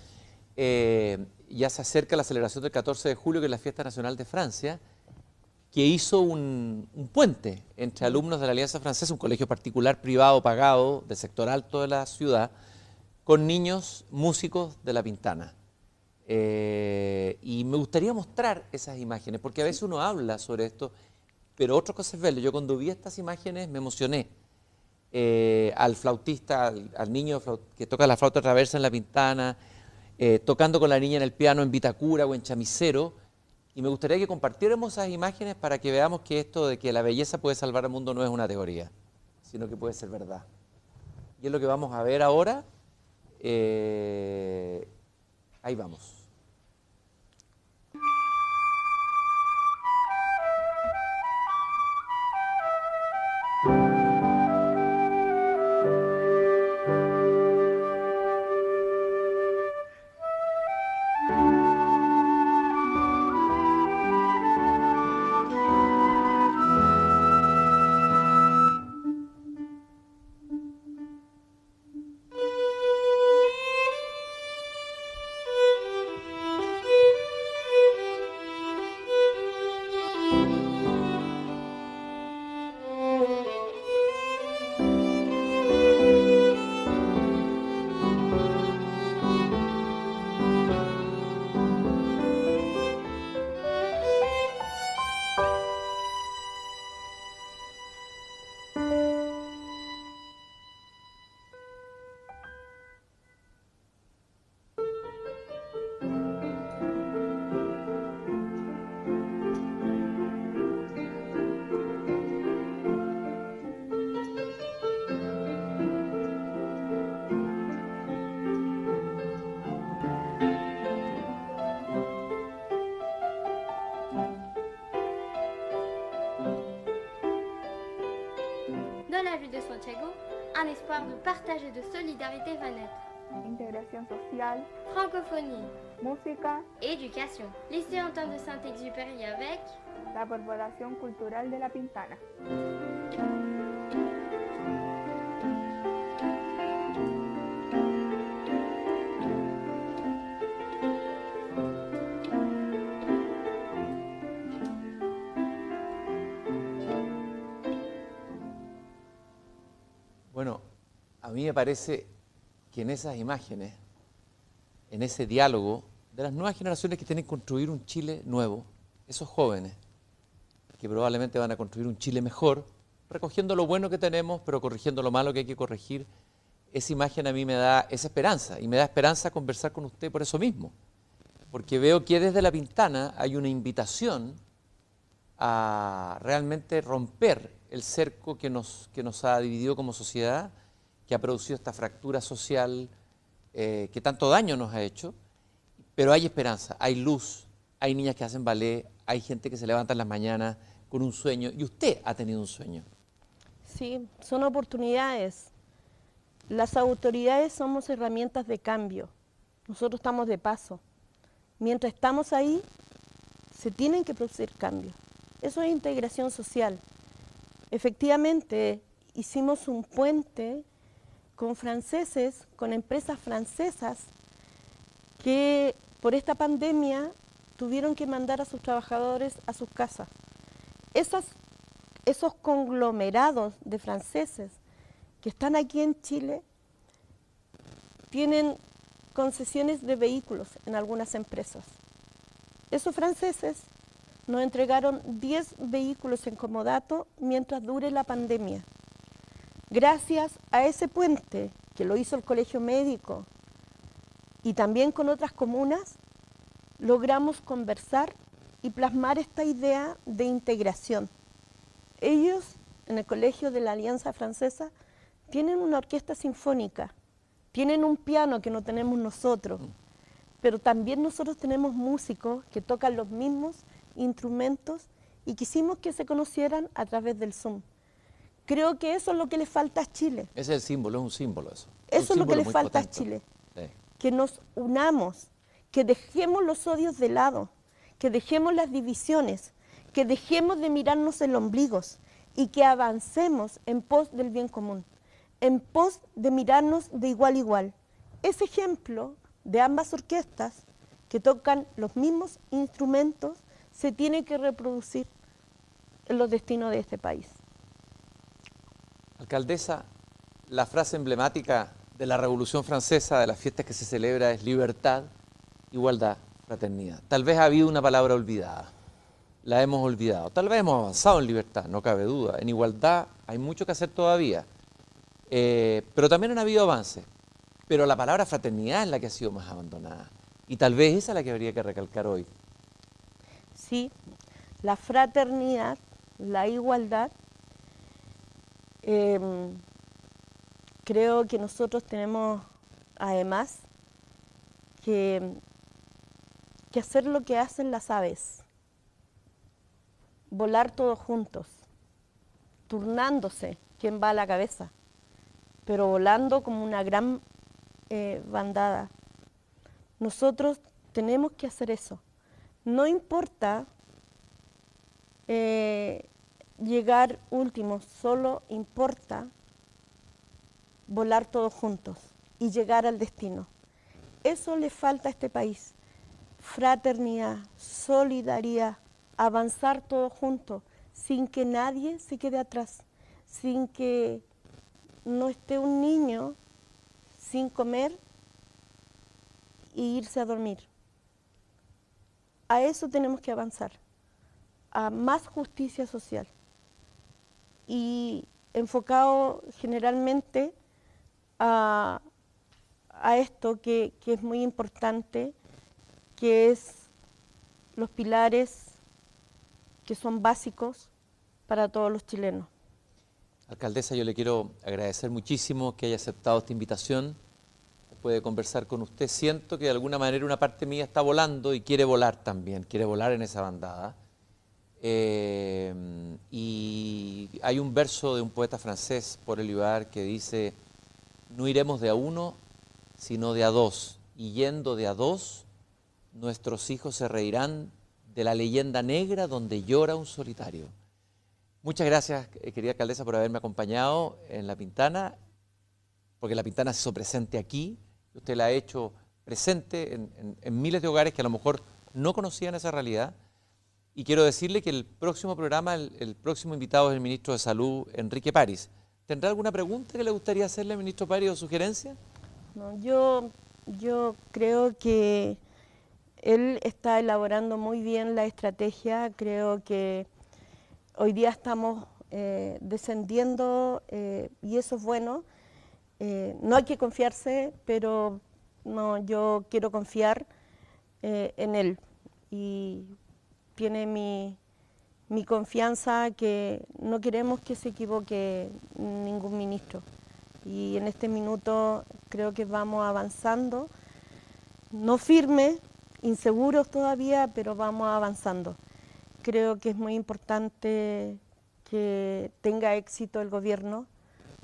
Eh, ya se acerca la celebración del 14 de julio, que es la fiesta nacional de Francia, que hizo un, puente entre alumnos de la Alianza Francesa, un colegio particular, privado, pagado, del sector alto de la ciudad, con niños músicos de La Pintana. Eh, y me gustaría mostrar esas imágenes, porque a veces uno habla sobre esto, pero otra cosa es verlo. Yo cuando vi estas imágenes me emocioné eh, al flautista, al, niño que toca la flauta traversa en la pintana, eh, tocando con la niña en el piano en Vitacura o en Chamicero. Y me gustaría que compartiéramos esas imágenes para que veamos que esto de que la belleza puede salvar al mundo no es una teoría, sino que puede ser verdad. Y es lo que vamos a ver ahora. Eh, ahí vamos. un espoir de partage et de solidarité va naître. Intégration sociale, francophonie, musique, éducation. Lycée Antoine de Saint-Exupéry avec la corporation culturelle de la Pintana. me parece que en esas imágenes, en ese diálogo de las nuevas generaciones que tienen que construir un Chile nuevo, esos jóvenes que probablemente van a construir un Chile mejor, recogiendo lo bueno que tenemos, pero corrigiendo lo malo que hay que corregir, esa imagen a mí me da esa esperanza y me da esperanza conversar con usted por eso mismo, porque veo que desde la pintana hay una invitación a realmente romper el cerco que nos, que nos ha dividido como sociedad que ha producido esta fractura social eh, que tanto daño nos ha hecho, pero hay esperanza, hay luz, hay niñas que hacen ballet, hay gente que se levanta en las mañanas con un sueño, y usted ha tenido un sueño. Sí, son oportunidades. Las autoridades somos herramientas de cambio, nosotros estamos de paso. Mientras estamos ahí, se tienen que producir cambios. Eso es integración social. Efectivamente, hicimos un puente con franceses, con empresas francesas que por esta pandemia tuvieron que mandar a sus trabajadores a sus casas. Esos, conglomerados de franceses que están aquí en Chile tienen concesiones de vehículos en algunas empresas. Esos franceses nos entregaron 10 vehículos en comodato mientras dure la pandemia. Gracias a ese puente que lo hizo el Colegio Médico y también con otras comunas, logramos conversar y plasmar esta idea de integración. Ellos, en el Colegio de la Alianza Francesa, tienen una orquesta sinfónica, tienen un piano que no tenemos nosotros, mm. pero también nosotros tenemos músicos que tocan los mismos instrumentos y quisimos que se conocieran a través del Zoom. Creo que eso es lo que le falta a Chile. Ese es el símbolo, es un símbolo eso. Eso es, lo que le falta a Chile. Que nos unamos, que dejemos los odios de lado, que dejemos las divisiones, que dejemos de mirarnos el ombligos y que avancemos en pos del bien común, en pos de mirarnos de igual a igual. Ese ejemplo de ambas orquestas que tocan los mismos instrumentos se tiene que reproducir en los destinos de este país. Alcaldesa, la frase emblemática de la Revolución Francesa, de las fiestas que se celebra, es libertad, igualdad, fraternidad. Tal vez ha habido una palabra olvidada, la hemos olvidado. Tal vez hemos avanzado en libertad, no cabe duda. En igualdad hay mucho que hacer todavía, eh, pero también han habido avances. Pero la palabra fraternidad es la que ha sido más abandonada y tal vez esa es la que habría que recalcar hoy. Sí, la fraternidad, la igualdad Em, creo que nosotros tenemos, además, que, hacer lo que hacen las aves, volar todos juntos, turnándose quién va a la cabeza, pero volando como una gran eh, bandada. Nosotros tenemos que hacer eso. No importa eh, llegar último, solo importa volar todos juntos y llegar al destino. Eso le falta a este país. Fraternidad, solidaridad, avanzar todos juntos, sin que nadie se quede atrás, sin que no esté un niño sin comer y irse a dormir. A eso tenemos que avanzar, a más justicia social y enfocado generalmente a, esto que, es muy importante, que es los pilares que son básicos para todos los chilenos. Alcaldesa, yo le quiero agradecer muchísimo que haya aceptado esta invitación. Puede conversar con usted. Siento que de alguna manera una parte mía está volando y quiere volar también, quiere volar en esa bandada. Em, y hay un verso de un poeta francés, por el que dice, no iremos de a uno, sino de a dos. Y yendo de a dos, nuestros hijos se reirán de la leyenda negra donde llora un solitario. Muchas gracias, eh, querida alcaldesa, por haberme acompañado en La Pintana, porque La Pintana se hizo presente aquí, usted la ha hecho presente en miles de hogares que a lo mejor no conocían esa realidad y quiero decirle que el próximo programa, el, próximo invitado es el ministro de Salud, Enrique París. ¿Tendrá alguna pregunta que le gustaría hacerle, ministro París, o sugerencia? yo, yo creo que él está elaborando muy bien la estrategia. Creo que hoy día estamos eh, descendiendo eh, y eso es bueno. Eh, no hay que confiarse, pero no, yo quiero confiar en él. Y tiene mi, confianza que no queremos que se equivoque ningún ministro. Y en este minuto creo que vamos avanzando, no firme, inseguros todavía, pero vamos avanzando. Creo que es muy importante que tenga éxito el gobierno,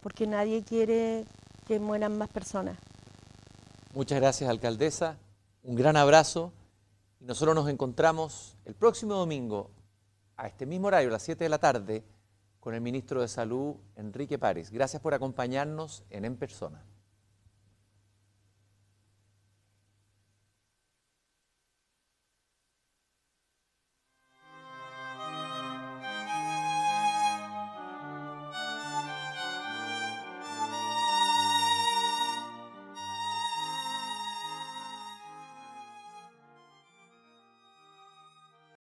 porque nadie quiere que mueran más personas. Muchas gracias, alcaldesa. Un gran abrazo. Y nosotros nos encontramos el próximo domingo a este mismo horario, a las 7 de la tarde, con el ministro de Salud, Enrique París. Gracias por acompañarnos en En Persona.